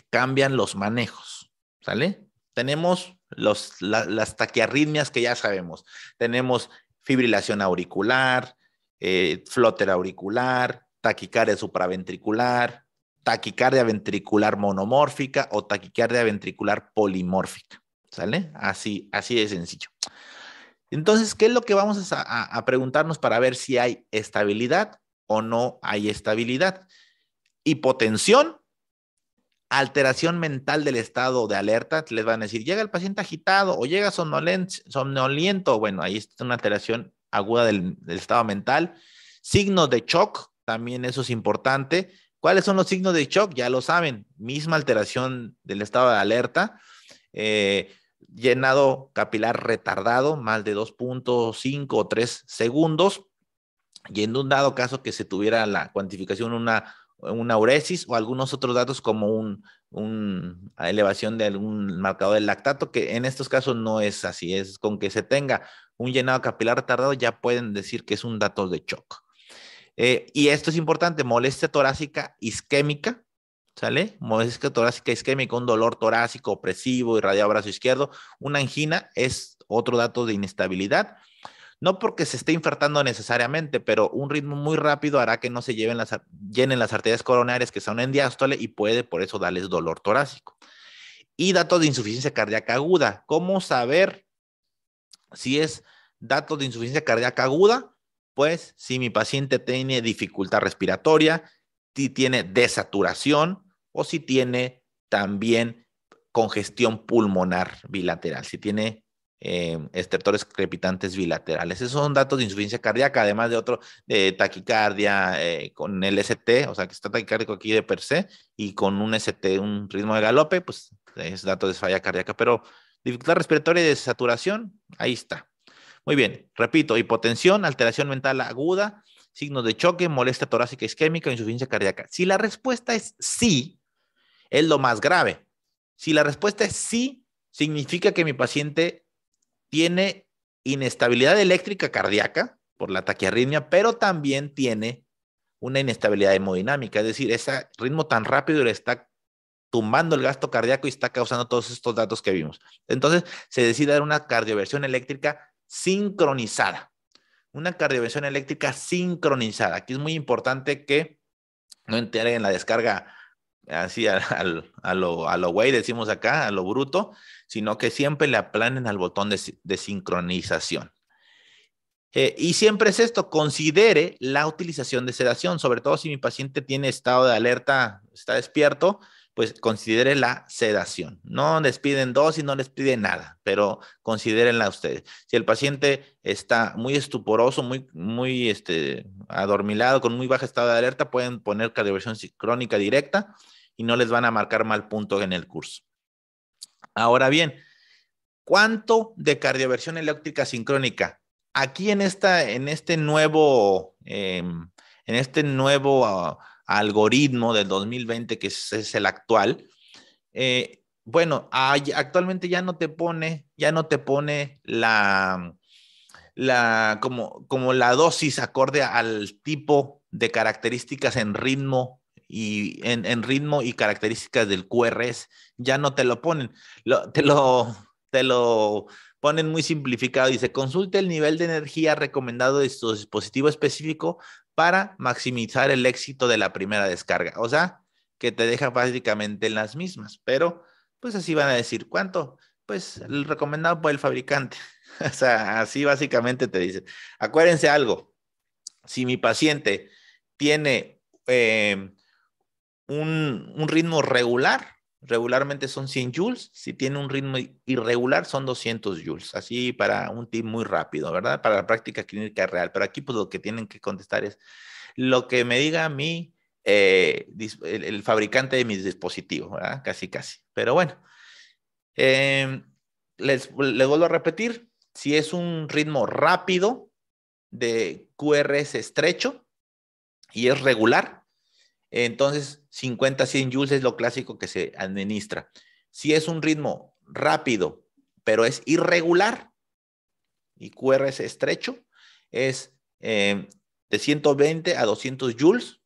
cambian los manejos, ¿sale? Tenemos las taquiarritmias que ya sabemos. Tenemos fibrilación auricular, eh, auricular, taquicardia supraventricular, taquicardia ventricular monomórfica o taquicardia ventricular polimórfica. ¿Sale? Así, así de sencillo. Entonces, ¿qué es lo que vamos a, preguntarnos para ver si hay estabilidad o no hay estabilidad? Hipotensión, alteración mental del estado de alerta, les van a decir, llega el paciente agitado o llega somnoliento, bueno, ahí está una alteración aguda del, estado mental, signos de shock, también eso es importante. ¿Cuáles son los signos de shock? Ya lo saben, misma alteración del estado de alerta, eh, llenado capilar retardado, más de 2.5 o 3 segundos, y en un dado caso que se tuviera la cuantificación, una, una uresis o algunos otros datos como una elevación de algún marcador del lactato, que en estos casos no es así, es con que se tenga un llenado capilar retardado ya pueden decir que es un dato de shock. Eh, y esto es importante, molestia torácica isquémica, ¿sale? Molestia torácica isquémica, un dolor torácico opresivo, irradiado brazo izquierdo. Una angina es otro dato de inestabilidad. No porque se esté infartando necesariamente, pero un ritmo muy rápido hará que no se llenen las arterias coronarias que son en diástole y puede por eso darles dolor torácico. Y datos de insuficiencia cardíaca aguda. ¿Cómo saber si es datos de insuficiencia cardíaca aguda? Pues si mi paciente tiene dificultad respiratoria, si tiene desaturación, o si tiene también congestión pulmonar bilateral, si tiene em, estertores crepitantes bilaterales. Esos son datos de insuficiencia cardíaca, además de otro de taquicardia eh, con el ST, o sea, que está taquicárdico aquí de per se, y con un ST, un ritmo de galope, pues es dato de falla cardíaca, pero dificultad respiratoria y desaturación, ahí está. Muy bien, repito, hipotensión, alteración mental aguda, signos de choque, molestia torácica isquémica, insuficiencia cardíaca. Si la respuesta es sí, es lo más grave. Si la respuesta es sí, significa que mi paciente tiene inestabilidad eléctrica cardíaca por la taquiarritmia, pero también tiene una inestabilidad hemodinámica, es decir, ese ritmo tan rápido le está tumbando el gasto cardíaco y está causando todos estos datos que vimos. Entonces, se decide dar una cardioversión eléctrica sincronizada. Una cardioversión eléctrica sincronizada. Aquí es muy importante que no entreguen la descarga así a, lo, a güey decimos acá, a lo bruto, sino que siempre le aplanen al botón de, sincronización. Eh, y siempre es esto, considere la utilización de sedación, sobre todo si mi paciente tiene estado de alerta, está despierto, pues considere la sedación. No les piden dos y no les piden nada, pero considérenla ustedes. Si el paciente está muy estuporoso, muy, muy este, adormilado, con muy bajo estado de alerta, pueden poner cardioversión crónica directa y no les van a marcar mal punto en el curso. Ahora bien, ¿cuánto de cardioversión eléctrica sincrónica? Aquí en, esta, en este nuevo, eh, en este nuevo ah, algoritmo del 2020, que es, el actual, eh, bueno, actualmente ya no te pone, ya no te pone la, la como, como la dosis acorde al tipo de características en ritmo y en, ritmo y características del QRS. Ya no te lo ponen, te, lo, te lo ponen muy simplificado. Dice, consulte el nivel de energía recomendado de su dispositivo específico para maximizar el éxito de la primera descarga. O sea, que te deja básicamente en las mismas, pero pues así van a decir, ¿cuánto? Pues el recomendado por el fabricante. o sea, así básicamente te dice Acuérdense algo, si mi paciente tiene eh, un, ritmo regular, regularmente son 100 joules, si tiene un ritmo irregular son 200 joules, así para un tip muy rápido, ¿verdad? Para la práctica clínica real, pero aquí pues lo que tienen que contestar es lo que me diga mi, eh, el, fabricante de mis dispositivos, ¿verdad? Casi, casi, pero bueno. Em, les, les vuelvo a repetir, si es un ritmo rápido de QRS estrecho y es regular, entonces, 50, 100 joules es lo clásico que se administra. Si es un ritmo rápido, pero es irregular, y QRS estrecho, es eh, de 120 a 200 joules,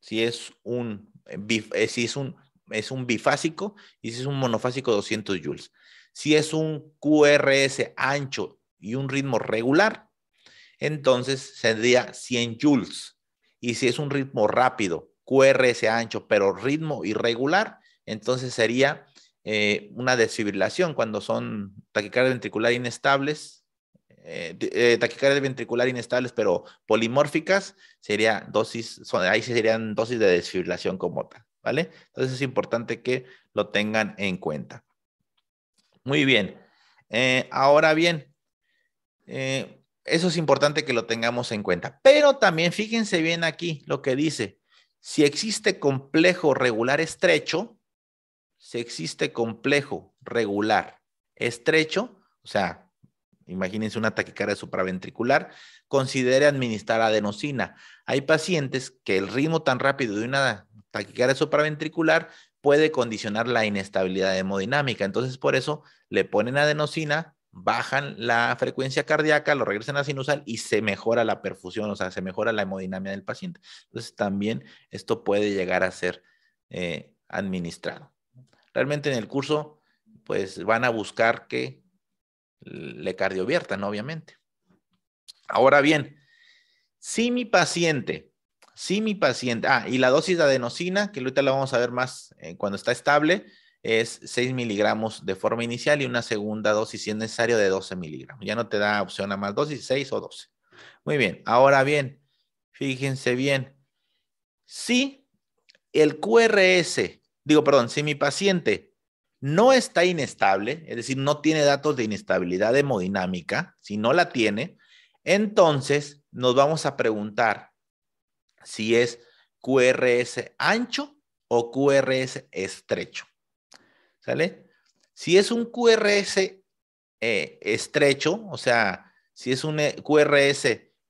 si es un, eh, eh, si es un, es un bifásico, y si es un monofásico, 200 joules. Si es un QRS ancho y un ritmo regular, entonces sería 100 joules. Y si es un ritmo rápido QRS ancho, pero ritmo irregular, entonces sería eh, una desfibrilación cuando son taquicardia ventricular inestables, eh, eh taquicardia ventricular inestables, pero polimórficas, sería dosis, ahí serían dosis de desfibrilación como tal, ¿vale? Entonces es importante que lo tengan en cuenta. Muy bien. Eh, ahora bien, eso es importante que lo tengamos en cuenta. Pero también fíjense bien aquí lo que dice. Si existe complejo regular estrecho, si existe complejo regular estrecho, o sea, imagínense una taquicardia supraventricular, considere administrar adenosina. Hay pacientes que el ritmo tan rápido de una taquicardia supraventricular puede condicionar la inestabilidad hemodinámica. Entonces, por eso le ponen adenosina bajan la frecuencia cardíaca, lo regresan a sinusal y se mejora la perfusión, o sea, se mejora la hemodinamia del paciente. Entonces, también esto puede llegar a ser eh, administrado. Realmente en el curso, pues van a buscar que le cardioviertan, obviamente. Ahora bien, si mi paciente, si mi paciente, ah, y la dosis de adenosina, que ahorita la vamos a ver más eh, cuando está estable, es 6 miligramos de forma inicial y una segunda dosis, si es necesario, de 12 miligramos. Ya no te da opción a más dosis, 6 o 12. Muy bien, ahora bien, fíjense bien, si el QRS, digo, perdón, si mi paciente no está inestable, es decir, no tiene datos de inestabilidad hemodinámica, si no la tiene, entonces nos vamos a preguntar si es QRS ancho o QRS estrecho. ¿Sale? Si es un QRS eh, estrecho, o sea, si es un eh, QRS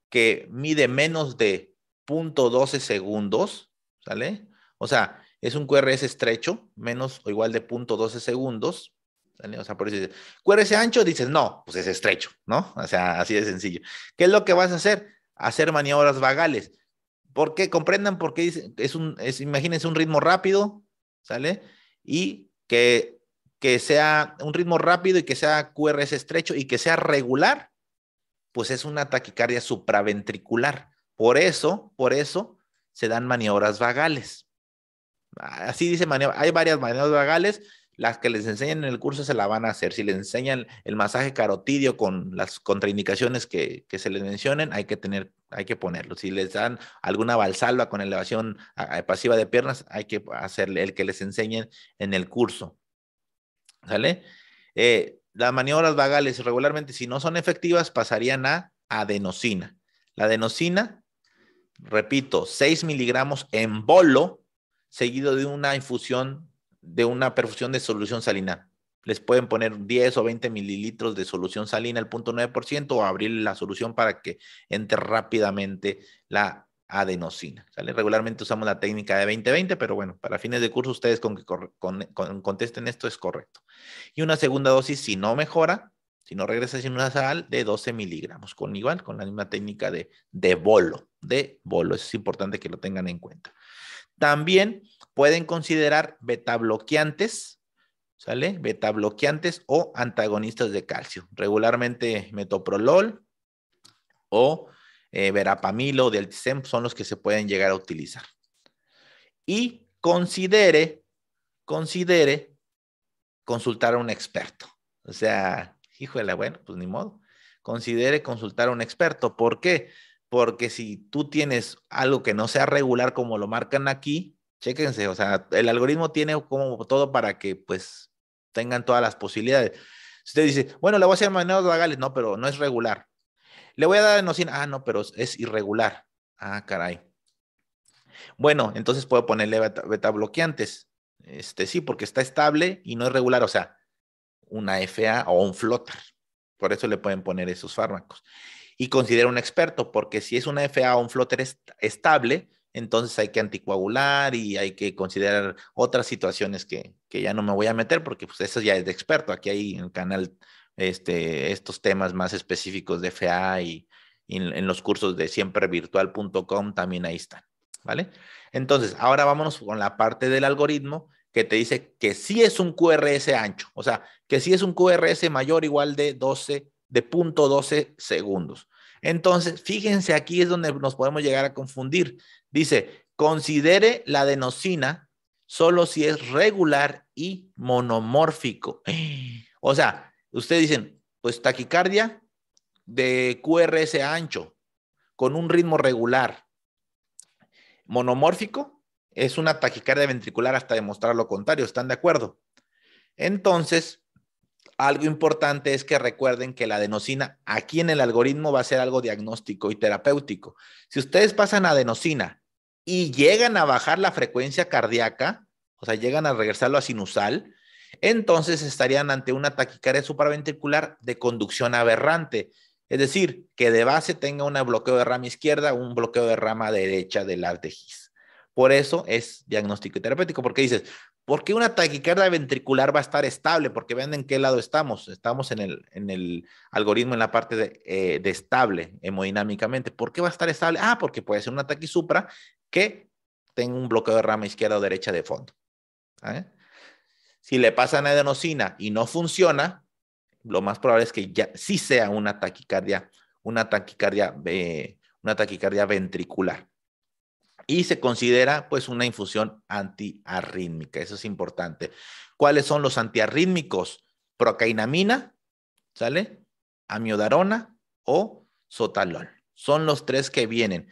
que mide menos de 0.12 segundos, ¿sale? O sea, es un QRS estrecho, menos o igual de 0.12 segundos, ¿sale? O sea, por eso dice, QRS ancho, dices, no, pues es estrecho, ¿no? O sea, así de sencillo. ¿Qué es lo que vas a hacer? Hacer maniobras vagales. ¿Por qué? Comprendan porque qué es un, imagínense un ritmo rápido, ¿sale? Y que, que sea un ritmo rápido y que sea QRS estrecho y que sea regular, pues es una taquicardia supraventricular. Por eso, por eso se dan maniobras vagales. Ah, así dice Hay varias maniobras vagales. Las que les enseñan en el curso se la van a hacer. Si les enseñan el masaje carotidio con las contraindicaciones que, que se les mencionen, hay que tener hay que ponerlo. Si les dan alguna valsalva con elevación pasiva de piernas, hay que hacerle el que les enseñen en el curso. ¿Sale? Eh, las maniobras vagales regularmente, si no son efectivas, pasarían a adenosina. La adenosina, repito, 6 miligramos en bolo, seguido de una infusión, de una perfusión de solución salina les pueden poner 10 o 20 mililitros de solución salina al 0.9% o abrir la solución para que entre rápidamente la adenosina. Regularmente usamos la técnica de 20-20, pero bueno, para fines de curso ustedes con que contesten esto es correcto. Y una segunda dosis, si no mejora, si no regresa sin una sal, de 12 miligramos, con igual, con la misma técnica de, bolo, de bolo. es importante que lo tengan en cuenta. También pueden considerar beta bloqueantes, ¿sale? Beta bloqueantes o antagonistas de calcio, regularmente metoprolol o eh, verapamilo del son los que se pueden llegar a utilizar. Y considere, considere consultar a un experto. O sea, híjole, bueno, pues ni modo. Considere consultar a un experto. ¿Por qué? Porque si tú tienes algo que no sea regular como lo marcan aquí, chéquense, o sea, el algoritmo tiene como todo para que pues tengan todas las posibilidades. usted dice, bueno, le voy a hacer manejos Vagales, no, pero no es regular. Le voy a dar adenosina, ah, no, pero es irregular. Ah, caray. Bueno, entonces puedo ponerle beta, bloqueantes. Este sí, porque está estable y no es regular, o sea, una FA o un floater Por eso le pueden poner esos fármacos. Y considera un experto, porque si es una FA o un flotter estable, entonces hay que anticoagular y hay que considerar otras situaciones que, que ya no me voy a meter porque pues eso ya es de experto. Aquí hay en el canal este, estos temas más específicos de FA y, en, los cursos de siemprevirtual.com también ahí están, ¿vale? Entonces, ahora vámonos con la parte del algoritmo que te dice que sí es un QRS ancho, o sea, que sí es un QRS mayor igual de 12, de punto 12 segundos. Entonces, fíjense, aquí es donde nos podemos llegar a confundir. Dice, considere la adenosina solo si es regular y monomórfico. O sea, ustedes dicen, pues taquicardia de QRS ancho, con un ritmo regular. Monomórfico es una taquicardia ventricular hasta demostrar lo contrario, ¿están de acuerdo? Entonces, algo importante es que recuerden que la adenosina aquí en el algoritmo va a ser algo diagnóstico y terapéutico. Si ustedes pasan adenosina y llegan a bajar la frecuencia cardíaca, o sea, llegan a regresarlo a sinusal, entonces estarían ante una taquicardia supraventricular de conducción aberrante. Es decir, que de base tenga un bloqueo de rama izquierda, un bloqueo de rama derecha del ARTEGIS. Por eso es diagnóstico y terapéutico, porque dices, ¿por qué una taquicardia ventricular va a estar estable? Porque ven en qué lado estamos. Estamos en el, en el algoritmo en la parte de, eh, estable hemodinámicamente. ¿Por qué va a estar estable? Ah, porque puede ser una supra que tenga un bloqueo de rama izquierda o derecha de fondo. ¿eh? Si le pasan adenosina y no funciona, lo más probable es que ya sí sea una taquicardia, una taquicardia, eh, una taquicardia ventricular. Y se considera pues una infusión antiarrítmica, eso es importante. ¿Cuáles son los antiarrítmicos? Procainamina, ¿sale? Amiodarona o sotalol. Son los tres que vienen.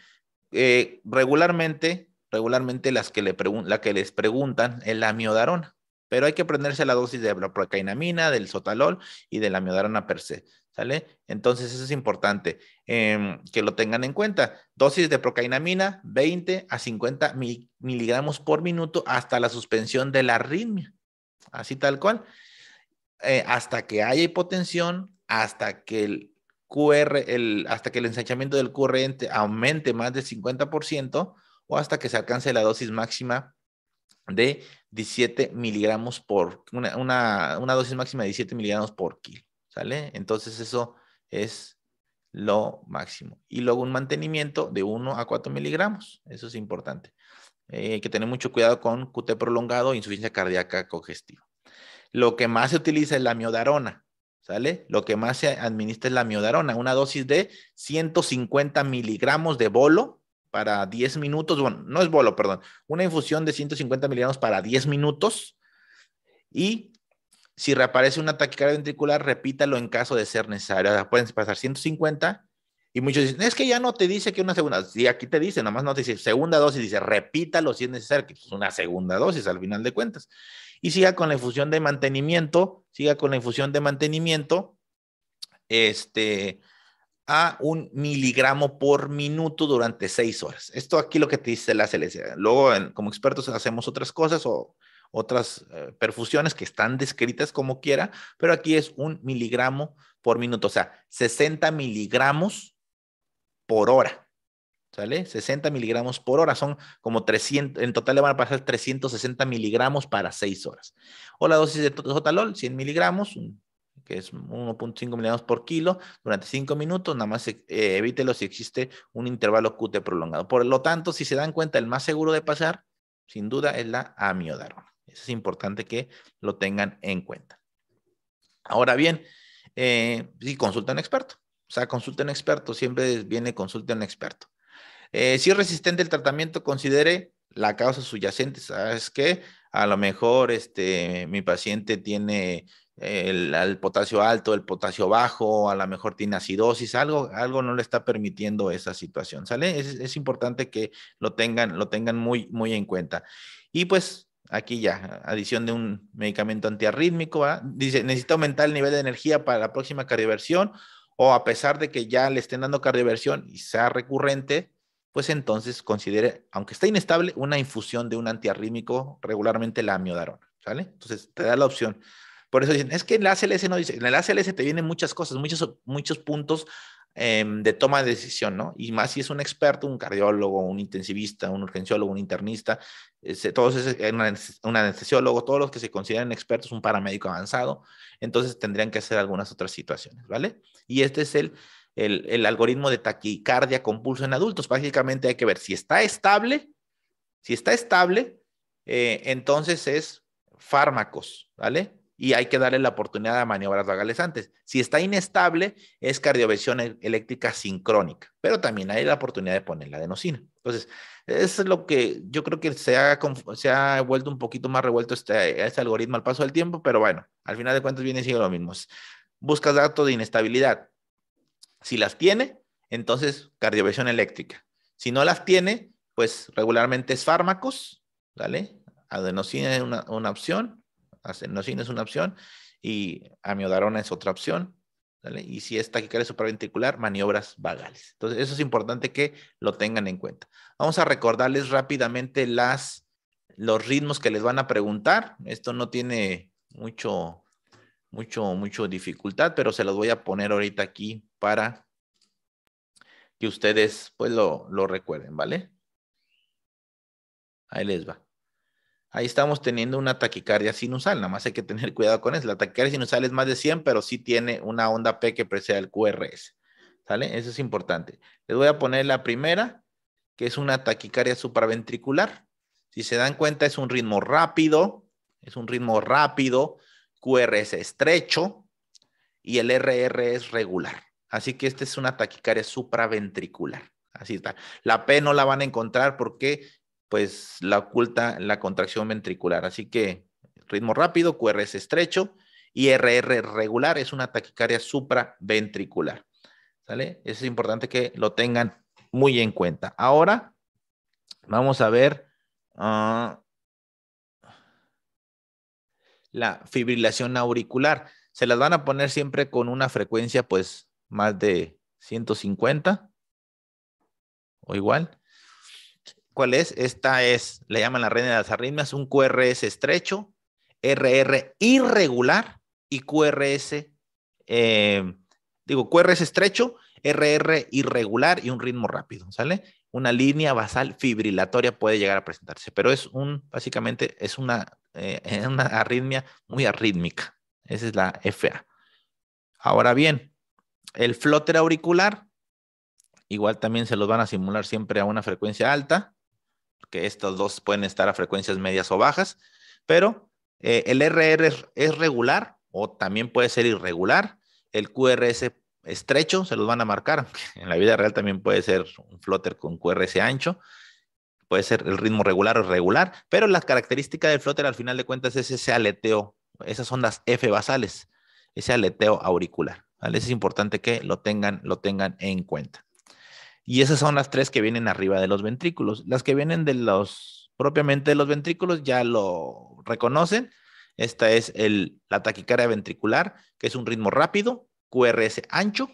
Eh, regularmente, regularmente las que le la que les preguntan es la miodarona, pero hay que prenderse la dosis de la procainamina, del sotalol y de la miodarona per se. ¿Sale? Entonces eso es importante em, que lo tengan en cuenta. Dosis de procainamina 20 a 50 miligramos por minuto hasta la suspensión de la arritmia, así tal cual, eh, hasta que haya hipotensión, hasta que el, QR, el, hasta que el ensanchamiento del QR aumente más del 50% o hasta que se alcance la dosis máxima de 17 miligramos por, una, dosis máxima de 17 miligramos por kilo, ¿sale? Entonces eso es lo máximo. Y luego un mantenimiento de 1 a 4 miligramos, eso es importante. Eh, hay que tener mucho cuidado con QT prolongado, e insuficiencia cardíaca congestiva. Lo que más se utiliza es la miodarona. ¿sale? Lo que más se administra es la miodarona, una dosis de 150 miligramos de bolo para 10 minutos, bueno, no es bolo, perdón, una infusión de 150 miligramos para 10 minutos y si reaparece un ataque ventricular, repítalo en caso de ser necesario. pueden pasar 150 y muchos dicen, es que ya no te dice que una segunda aquí te dice, nomás no te dice segunda dosis, dice repítalo si es necesario, que es una segunda dosis al final de cuentas y siga con la infusión de mantenimiento, siga con la infusión de mantenimiento, este, a un miligramo por minuto durante seis horas. Esto aquí lo que te dice la CLC. Luego, como expertos, hacemos otras cosas o otras eh, perfusiones que están descritas como quiera, pero aquí es un miligramo por minuto, o sea, 60 miligramos por hora. ¿Sale? 60 miligramos por hora. Son como 300, en total le van a pasar 360 miligramos para 6 horas. O la dosis de Jotalol, 100 miligramos, que es 1.5 miligramos por kilo, durante 5 minutos, nada más eh, evítelo si existe un intervalo QT prolongado. Por lo tanto, si se dan cuenta, el más seguro de pasar, sin duda, es la amiodarona. Eso es importante que lo tengan en cuenta. Ahora bien, eh, si consulta a un experto, o sea, consulten a un experto, siempre viene consulta a un experto. Eh, si es resistente el tratamiento, considere la causa subyacente. ¿Sabes que A lo mejor este, mi paciente tiene el, potasio alto, el potasio bajo, a lo mejor tiene acidosis, algo, algo no le está permitiendo esa situación, ¿sale? Es, importante que lo tengan, lo tengan muy, muy en cuenta. Y pues aquí ya, adición de un medicamento antiarrítmico, dice, necesita aumentar el nivel de energía para la próxima cardioversión o a pesar de que ya le estén dando cardioversión y sea recurrente, pues entonces considere, aunque está inestable, una infusión de un antiarrítmico, regularmente la amiodarona, ¿vale? Entonces te da la opción. Por eso dicen, es que en la ACLS no dice, en la ACLS te vienen muchas cosas, muchos, muchos puntos em, de toma de decisión, ¿no? Y más si es un experto, un cardiólogo, un intensivista, un urgenciólogo, un internista, todos esos, eh, un anestesiólogo, todos los que se consideran expertos, un paramédico avanzado, entonces tendrían que hacer algunas otras situaciones, ¿vale? Y este es el el, algoritmo de taquicardia compulso en adultos. Básicamente hay que ver si está estable, si está estable, eh, entonces es fármacos, ¿vale? Y hay que darle la oportunidad a maniobras antes. Si está inestable, es cardioversión eléctrica sincrónica, pero también hay la oportunidad de poner la adenosina. Entonces, es lo que yo creo que se ha, se ha vuelto un poquito más revuelto este, este algoritmo al paso del tiempo, pero bueno, al final de cuentas viene siendo lo mismo. Buscas datos de inestabilidad, si las tiene, entonces cardioversión eléctrica. Si no las tiene, pues regularmente es fármacos, ¿vale? Adenosina es una, opción, adenosina es una opción y amiodarona es otra opción, ¿vale? Y si es taquicardia supraventricular, maniobras vagales. Entonces, eso es importante que lo tengan en cuenta. Vamos a recordarles rápidamente las, los ritmos que les van a preguntar. Esto no tiene mucho, mucho, mucho dificultad, pero se los voy a poner ahorita aquí para que ustedes pues lo, lo recuerden, ¿vale? Ahí les va. Ahí estamos teniendo una taquicardia sinusal, nada más hay que tener cuidado con eso. La taquicardia sinusal es más de 100, pero sí tiene una onda P que precede al QRS. ¿Sale? Eso es importante. Les voy a poner la primera, que es una taquicardia supraventricular. Si se dan cuenta, es un ritmo rápido, es un ritmo rápido, QRS estrecho y el RR es regular. Así que esta es una taquicardia supraventricular. Así está. La P no la van a encontrar porque pues la oculta la contracción ventricular. Así que ritmo rápido, QRS estrecho y RR regular es una taquicardia supraventricular. ¿Sale? Eso es importante que lo tengan muy en cuenta. Ahora vamos a ver ah, la fibrilación auricular. Se las van a poner siempre con una frecuencia pues más de 150 o igual. ¿Cuál es? Esta es, le llaman la reina de las arritmias, un QRS estrecho, RR irregular y QRS, eh, digo, QRS estrecho, RR irregular y un ritmo rápido, ¿sale? Una línea basal fibrilatoria puede llegar a presentarse, pero es un, básicamente, es una, eh, una arritmia muy arrítmica. Esa es la FA. Ahora bien, el flotter auricular, igual también se los van a simular siempre a una frecuencia alta, que estos dos pueden estar a frecuencias medias o bajas, pero eh, el RR es, regular o también puede ser irregular. El QRS estrecho se los van a marcar. En la vida real también puede ser un flotter con QRS ancho. Puede ser el ritmo regular o irregular, pero la característica del flotter al final de cuentas es ese aleteo, esas ondas F basales, ese aleteo auricular. Es importante que lo tengan, lo tengan en cuenta. Y esas son las tres que vienen arriba de los ventrículos. Las que vienen de los, propiamente de los ventrículos, ya lo reconocen. Esta es la taquicardia ventricular, que es un ritmo rápido, QRS ancho,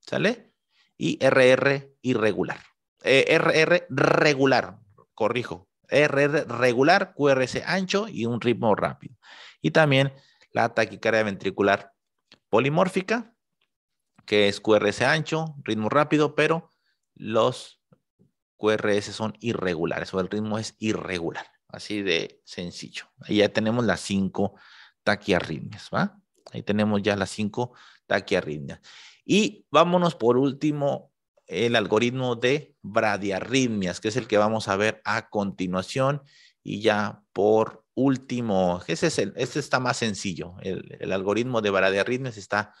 ¿sale? Y RR irregular. RR eh, regular, corrijo. RR regular, QRS ancho y un ritmo rápido. Y también la taquicardia ventricular polimórfica, que es QRS ancho, ritmo rápido, pero los QRS son irregulares o el ritmo es irregular. Así de sencillo. Ahí ya tenemos las cinco taquiarritmias, ¿va? Ahí tenemos ya las cinco taquiarritmias. Y vámonos por último el algoritmo de bradiarritmias, que es el que vamos a ver a continuación y ya por último, ese, es el, este está más sencillo, el, algoritmo de ritmos está,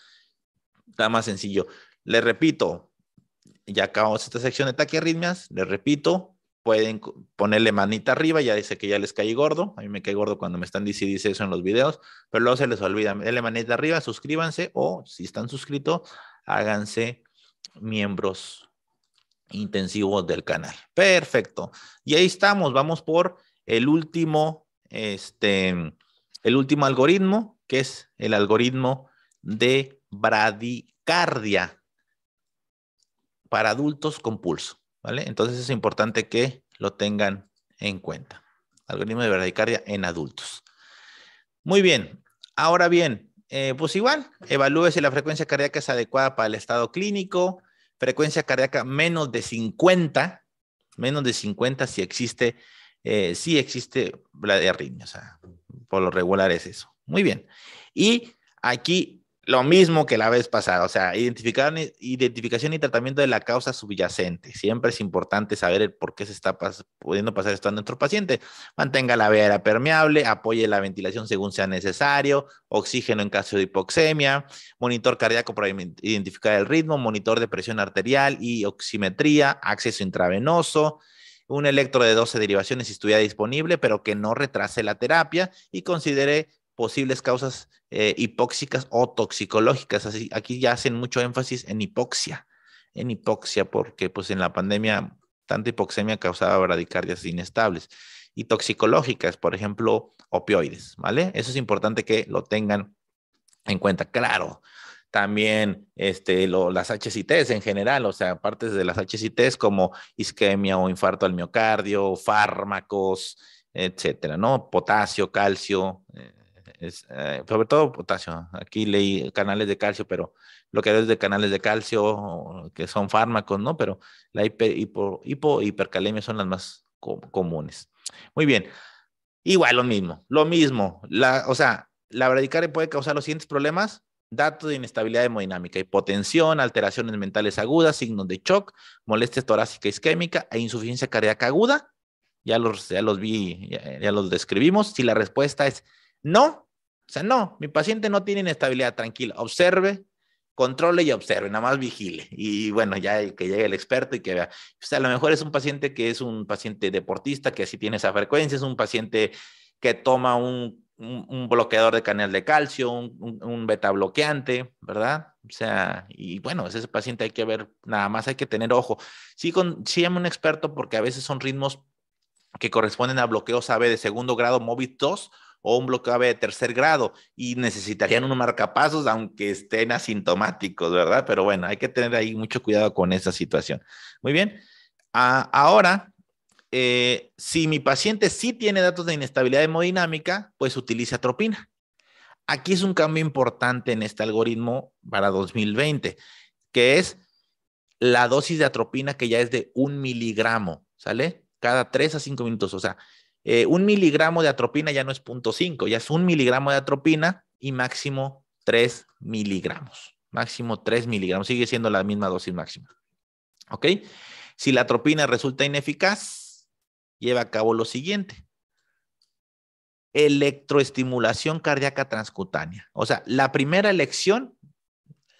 está más sencillo. Le repito, ya acabamos esta sección de taquiarritmias, les repito, pueden ponerle manita arriba, ya dice que ya les caí gordo, a mí me cae gordo cuando me están diciendo dice eso en los videos, pero luego se les olvida, denle manita arriba, suscríbanse o si están suscritos, háganse miembros intensivos del canal. Perfecto. Y ahí estamos, vamos por el último este, el último algoritmo, que es el algoritmo de bradicardia para adultos con pulso, ¿vale? Entonces es importante que lo tengan en cuenta. Algoritmo de bradicardia en adultos. Muy bien. Ahora bien, eh, pues igual, evalúe si la frecuencia cardíaca es adecuada para el estado clínico, frecuencia cardíaca menos de 50, menos de 50 si existe eh, sí existe la de o sea, por lo regular es eso. Muy bien. Y aquí lo mismo que la vez pasada, o sea, identificación y tratamiento de la causa subyacente. Siempre es importante saber por qué se está pudiendo pasar esto a nuestro paciente. Mantenga la vía permeable, apoye la ventilación según sea necesario, oxígeno en caso de hipoxemia, monitor cardíaco para identificar el ritmo, monitor de presión arterial y oximetría, acceso intravenoso, un electro de 12 derivaciones si estuviera disponible, pero que no retrase la terapia y considere posibles causas eh, hipóxicas o toxicológicas. Así, aquí ya hacen mucho énfasis en hipoxia, en hipoxia, porque pues en la pandemia tanta hipoxemia causaba bradicardias inestables y toxicológicas, por ejemplo, opioides, ¿vale? Eso es importante que lo tengan en cuenta. Claro, también este, las HCTs en general, o sea, partes de las HCTs como isquemia o infarto al miocardio, fármacos, etcétera, ¿no? Potasio, calcio, eh, eh, sobre todo potasio. Aquí leí canales de calcio, pero lo que es de canales de calcio, que son fármacos, ¿no? Pero la hiper, hipo, hipo hipercalemia son las más comunes. Muy bien. Igual, lo mismo, lo mismo. La, o sea, la bradicardia puede causar los siguientes problemas Datos de inestabilidad hemodinámica, hipotensión, alteraciones mentales agudas, signos de shock, molestias torácica isquémica e insuficiencia cardíaca aguda. Ya los, ya los vi, ya, los describimos. Si la respuesta es no, o sea, no, mi paciente no tiene inestabilidad, tranquila, observe, controle y observe, nada más vigile. Y bueno, ya que llegue el experto y que vea. O sea, a lo mejor es un paciente que es un paciente deportista, que así tiene esa frecuencia, es un paciente que toma un un, bloqueador de canal de calcio, un, beta bloqueante, ¿verdad? O sea, y bueno, ese paciente hay que ver, nada más hay que tener ojo. Sí, con, sí, un experto porque a veces son ritmos que corresponden a bloqueos AB de segundo grado MOVID 2 o un bloqueo AB de tercer grado y necesitarían unos marcapasos aunque estén asintomáticos, ¿verdad? Pero bueno, hay que tener ahí mucho cuidado con esa situación. Muy bien. Ah, ahora eh, si mi paciente sí tiene datos de inestabilidad hemodinámica, pues utilice atropina Aquí es un cambio importante en este algoritmo para 2020, que es la dosis de atropina que ya es de un miligramo, ¿sale? Cada 3 a 5 minutos. O sea, eh, un miligramo de atropina ya no es 0.5, ya es un miligramo de atropina y máximo 3 miligramos. Máximo 3 miligramos. Sigue siendo la misma dosis máxima. ¿Ok? Si la atropina resulta ineficaz, lleva a cabo lo siguiente. Electroestimulación cardíaca transcutánea. O sea, la primera elección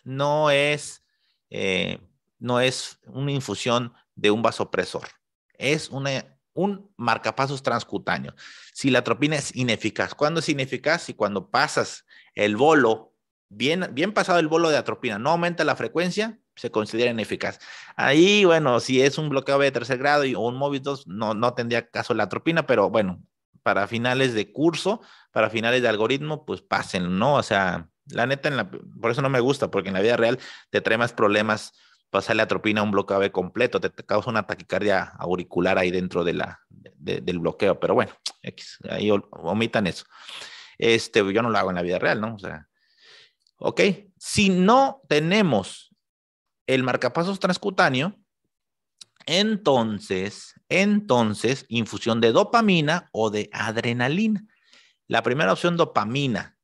no es, eh, no es una infusión de un vasopresor, es un marcapasos transcutáneo. Si la tropina es ineficaz, ¿cuándo es ineficaz? Si cuando pasas el bolo bien, bien pasado el bolo de atropina, no aumenta la frecuencia, se considera ineficaz. Ahí, bueno, si es un bloqueo de tercer grado y, o un móvil 2, no, no tendría caso la atropina, pero bueno, para finales de curso, para finales de algoritmo, pues pasen, ¿no? O sea, la neta, en la, por eso no me gusta, porque en la vida real te trae más problemas pasarle atropina a un bloqueo B completo, te, causa una taquicardia auricular ahí dentro de la, del bloqueo, pero bueno, ahí omitan eso. Este, yo no lo hago en la vida real, ¿no? O sea, ¿Ok? Si no tenemos el marcapasos transcutáneo, entonces, entonces, infusión de dopamina o de adrenalina. La primera opción, dopamina,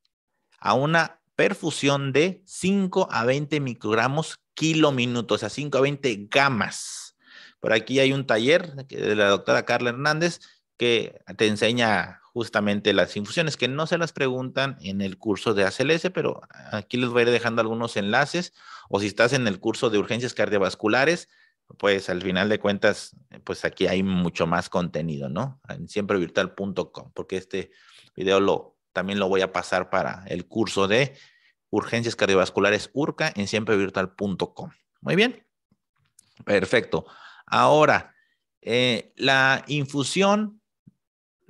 a una perfusión de 5 a 20 microgramos kilo o sea, 5 a 20 gamas. Por aquí hay un taller de la doctora Carla Hernández que te enseña justamente las infusiones, que no se las preguntan en el curso de ACLS, pero aquí les voy a ir dejando algunos enlaces, o si estás en el curso de urgencias cardiovasculares, pues al final de cuentas, pues aquí hay mucho más contenido, ¿no? En siemprevirtual.com, porque este video lo, también lo voy a pasar para el curso de urgencias cardiovasculares URCA en siemprevirtual.com. Muy bien. Perfecto. Ahora, eh, la infusión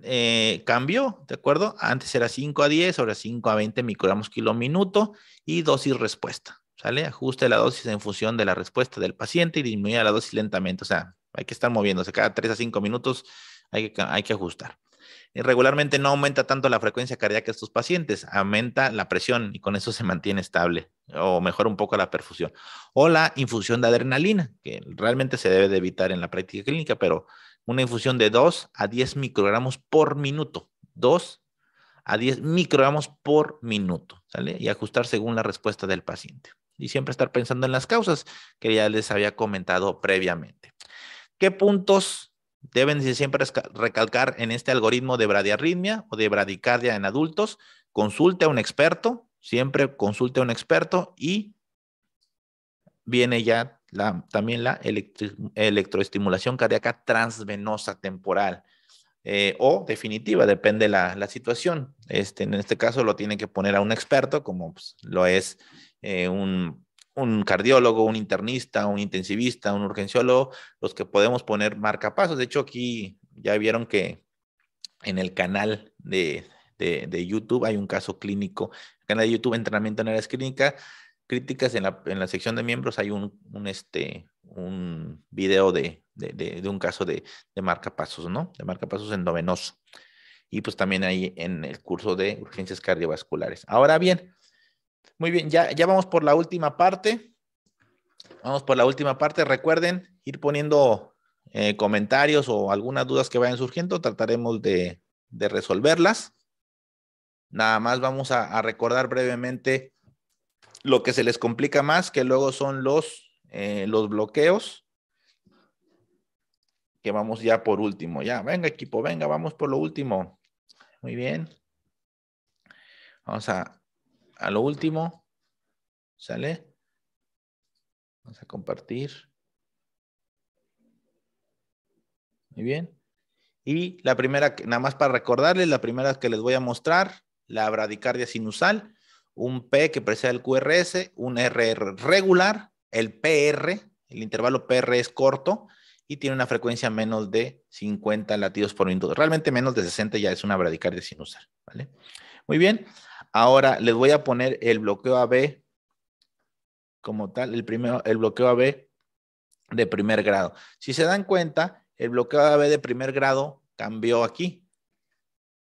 eh, cambió, ¿de acuerdo? Antes era 5 a 10, ahora 5 a 20 microgramos kilo minuto y dosis respuesta, ¿sale? Ajuste la dosis en función de la respuesta del paciente y disminuye la dosis lentamente, o sea, hay que estar moviéndose cada 3 a 5 minutos, hay que, hay que ajustar. irregularmente no aumenta tanto la frecuencia cardíaca de estos pacientes, aumenta la presión y con eso se mantiene estable o mejora un poco la perfusión. O la infusión de adrenalina, que realmente se debe de evitar en la práctica clínica, pero una infusión de 2 a 10 microgramos por minuto. 2 a 10 microgramos por minuto, ¿sale? Y ajustar según la respuesta del paciente. Y siempre estar pensando en las causas que ya les había comentado previamente. ¿Qué puntos deben siempre recalcar en este algoritmo de bradiarritmia o de bradicardia en adultos? Consulte a un experto, siempre consulte a un experto y viene ya también la electroestimulación cardíaca transvenosa temporal eh, o definitiva, depende la, la situación. Este, en este caso lo tiene que poner a un experto, como pues, lo es eh, un, cardiólogo, un internista, un intensivista, un urgenciólogo, los que podemos poner marcapasos. De hecho, aquí ya vieron que en el canal de, YouTube hay un caso clínico, el canal de YouTube Entrenamiento en áreas clínicas, críticas en la, en la sección de miembros hay un, este, un video de, un caso de, marcapasos, ¿no? De marcapasos endovenoso. Y pues también ahí en el curso de urgencias cardiovasculares. Ahora bien, muy bien, ya, ya vamos por la última parte. Vamos por la última parte. Recuerden ir poniendo eh, comentarios o algunas dudas que vayan surgiendo. Trataremos de, resolverlas. Nada más vamos a, a recordar brevemente lo que se les complica más, que luego son los, eh, los bloqueos, que vamos ya por último. Ya, venga equipo, venga, vamos por lo último. Muy bien. Vamos a, a lo último. ¿Sale? Vamos a compartir. Muy bien. Y la primera, nada más para recordarles, la primera que les voy a mostrar, la bradicardia sinusal, un P que precede al QRS, un RR regular, el PR, el intervalo PR es corto y tiene una frecuencia menos de 50 latidos por minuto. Realmente menos de 60 ya es una bradicardia sinusal, ¿vale? Muy bien. Ahora les voy a poner el bloqueo AB como tal, el, primero, el bloqueo AB de primer grado. Si se dan cuenta, el bloqueo AB de primer grado cambió aquí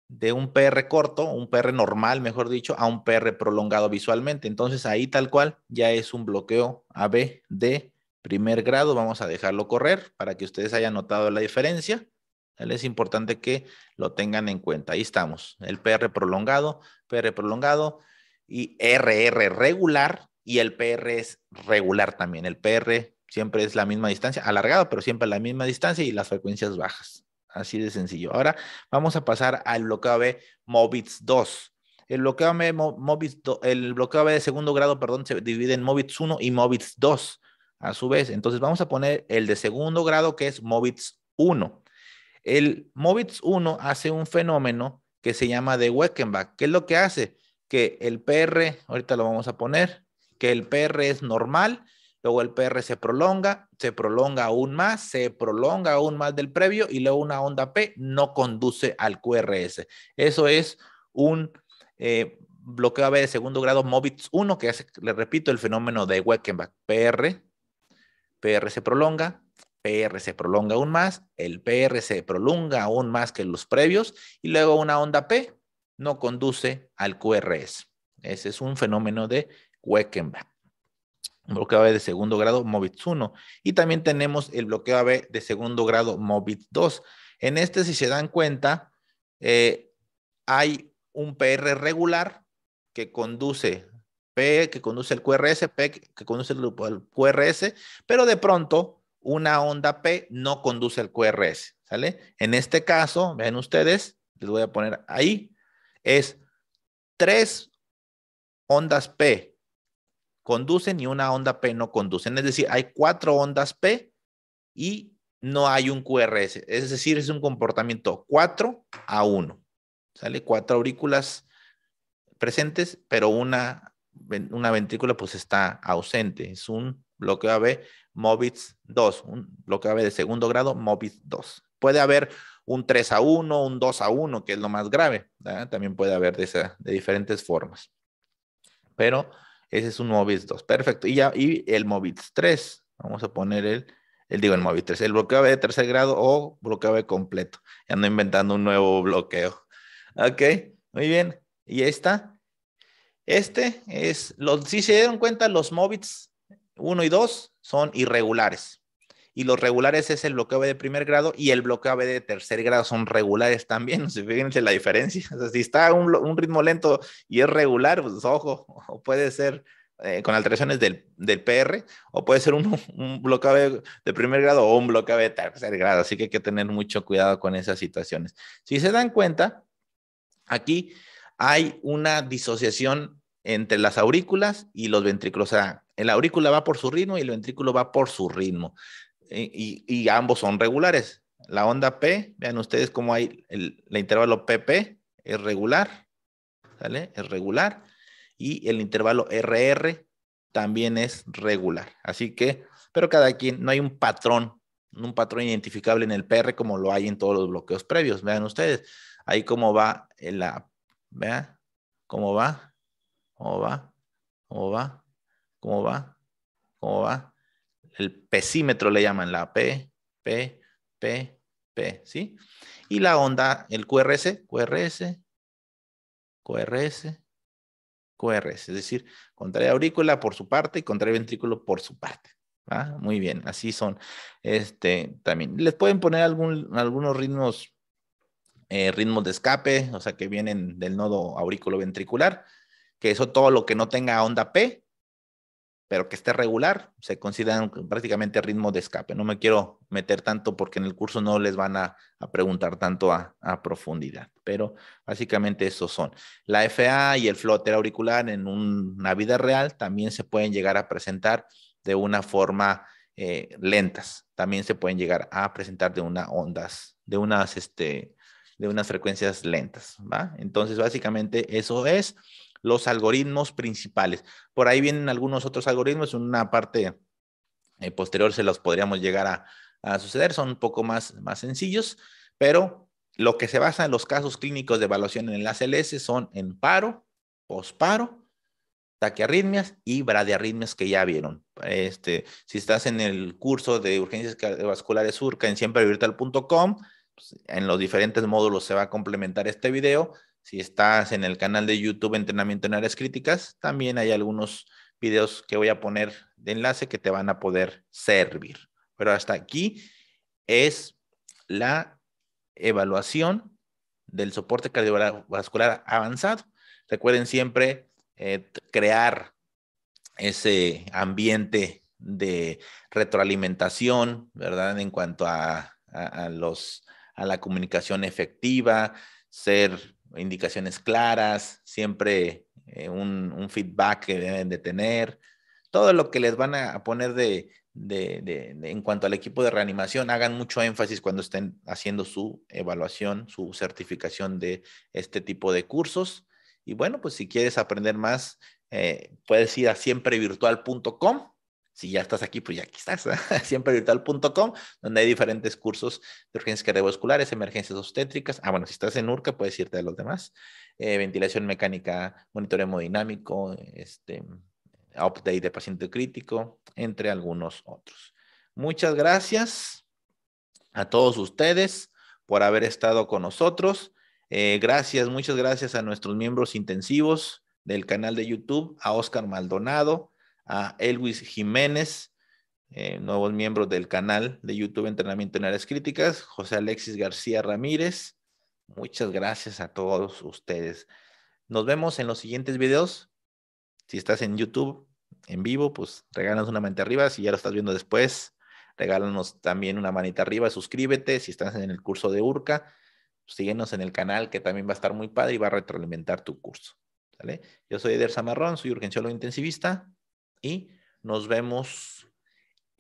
de un PR corto, un PR normal, mejor dicho, a un PR prolongado visualmente. Entonces ahí tal cual ya es un bloqueo AB de primer grado. Vamos a dejarlo correr para que ustedes hayan notado la diferencia. Es importante que lo tengan en cuenta. Ahí estamos. El PR prolongado, PR prolongado y RR regular y el PR es regular también. El PR siempre es la misma distancia, alargado, pero siempre la misma distancia y las frecuencias bajas. Así de sencillo. Ahora vamos a pasar al bloqueo B MOBITS 2. El bloqueo, B, el de segundo grado, perdón, se divide en MOBITS 1 y MOBITS 2 a su vez. Entonces vamos a poner el de segundo grado que es MOBITS 1. El MOBITS 1 hace un fenómeno que se llama de Weckenbach. ¿Qué es lo que hace? Que el PR, ahorita lo vamos a poner, que el PR es normal luego el PR se prolonga, se prolonga aún más, se prolonga aún más del previo y luego una onda P no conduce al QRS. Eso es un eh, bloqueo AB de segundo grado MOBITS 1 que hace, le repito, el fenómeno de Weckenbach. PR, PR se prolonga, PR se prolonga aún más, el PR se prolonga aún más que los previos y luego una onda P no conduce al QRS. Ese es un fenómeno de Weckenbach bloqueo AB de segundo grado Mobitz 1 y también tenemos el bloqueo AB de segundo grado Mobitz 2. En este, si se dan cuenta, eh, hay un PR regular que conduce P, que conduce el QRS, P, que conduce el, el QRS, pero de pronto una onda P no conduce el QRS, ¿sale? En este caso, vean ustedes, les voy a poner ahí, es tres ondas P conducen y una onda P no conducen. Es decir, hay cuatro ondas P y no hay un QRS. Es decir, es un comportamiento 4 a 1. ¿Sale? Cuatro aurículas presentes, pero una, una ventrícula pues está ausente. Es un bloqueo AB MOBITS 2, un bloqueo AB de segundo grado MOBITS 2. Puede haber un 3 a 1, un 2 a 1, que es lo más grave. También puede haber esa, de diferentes formas. Pero ese es un Mobius 2, perfecto. Y, ya, y el Mobius 3, vamos a poner el, el digo el Mobius 3, el bloqueo de tercer grado o bloqueo B completo. Ya no inventando un nuevo bloqueo. Ok, muy bien. Y está. este es, los, si se dieron cuenta, los Mobits 1 y 2 son irregulares y los regulares es el bloqueo de primer grado y el bloqueo de tercer grado son regulares también. Fíjense la diferencia. si está un, un ritmo lento y es regular, pues ojo, o puede ser eh, con alteraciones del, PR o puede ser un, bloqueo de primer grado o un bloqueo de tercer grado. Así que hay que tener mucho cuidado con esas situaciones. Si se dan cuenta, aquí hay una disociación entre las aurículas y los ventrículos. O sea, el aurícula va por su ritmo y el ventrículo va por su ritmo. Eh, y, ambos son regulares. La onda P, vean ustedes cómo hay el, intervalo PP, es regular, ¿sale? Es regular. Y el intervalo RR también es regular. Así que, pero cada quien, no hay un patrón, un patrón identificable en el PR como lo hay en todos los bloqueos previos. Vean ustedes, ahí cómo va la, vean, va, cómo va, cómo va, cómo va, cómo va. ¿Cómo va? el pesímetro le llaman la P, P, P, P, ¿sí? Y la onda, el QRS, QRS, QRS, QRS, es decir, contraria aurícula por su parte y contraria ventrículo por su parte. Muy bien, así son. Este, también les pueden poner algún, algunos ritmos, eh, ritmos de escape, o sea, que vienen del nodo aurículo ventricular, que eso todo lo que no tenga onda P, pero que esté regular, se consideran prácticamente ritmo de escape. No me quiero meter tanto porque en el curso no les van a, preguntar tanto a, profundidad, pero básicamente esos son. La FA y el flotter auricular en una vida real también se pueden llegar a presentar de una forma eh, lentas, también se pueden llegar a presentar de unas ondas, de unas, este, de unas frecuencias lentas, ¿va? Entonces, básicamente eso es los algoritmos principales. Por ahí vienen algunos otros algoritmos, en una parte eh, posterior se los podríamos llegar a, suceder, son un poco más, más sencillos, pero lo que se basa en los casos clínicos de evaluación en el ACLS son en paro, posparo, taquiarritmias y bradiarritmias que ya vieron. Este, si estás en el curso de urgencias cardiovasculares surca en siemprevirtual.com, pues, en los diferentes módulos se va a complementar este video si estás en el canal de YouTube Entrenamiento en Áreas Críticas, también hay algunos videos que voy a poner de enlace que te van a poder servir. Pero hasta aquí es la evaluación del soporte cardiovascular avanzado. Recuerden siempre eh, crear ese ambiente de retroalimentación, ¿verdad? En cuanto a los, a la comunicación efectiva, ser indicaciones claras, siempre eh, un, feedback que deben de tener, todo lo que les van a poner de, en cuanto al equipo de reanimación, hagan mucho énfasis cuando estén haciendo su evaluación, su certificación de este tipo de cursos. Y bueno, pues si quieres aprender más, eh, puedes ir a siemprevirtual.com si ya estás aquí, pues ya aquí estás, siemprevirtual.com, donde hay diferentes cursos de urgencias cardiovasculares, emergencias obstétricas. Ah, bueno, si estás en URCA, puedes irte a los demás. Eh, ventilación mecánica, monitoreo hemodinámico, este, update de paciente crítico, entre algunos otros. Muchas gracias a todos ustedes por haber estado con nosotros. Eh, gracias, muchas gracias a nuestros miembros intensivos del canal de YouTube, a Oscar Maldonado, a Elwis Jiménez, eh, nuevos miembros del canal de YouTube Entrenamiento en Áreas Críticas, José Alexis García Ramírez. Muchas gracias a todos ustedes. Nos vemos en los siguientes videos. Si estás en YouTube en vivo, pues regálanos una manita arriba. Si ya lo estás viendo después, regálanos también una manita arriba. Suscríbete. Si estás en el curso de URCA, pues síguenos en el canal que también va a estar muy padre y va a retroalimentar tu curso. Yo soy Eder Samarrón, soy urgenciólogo intensivista y nos vemos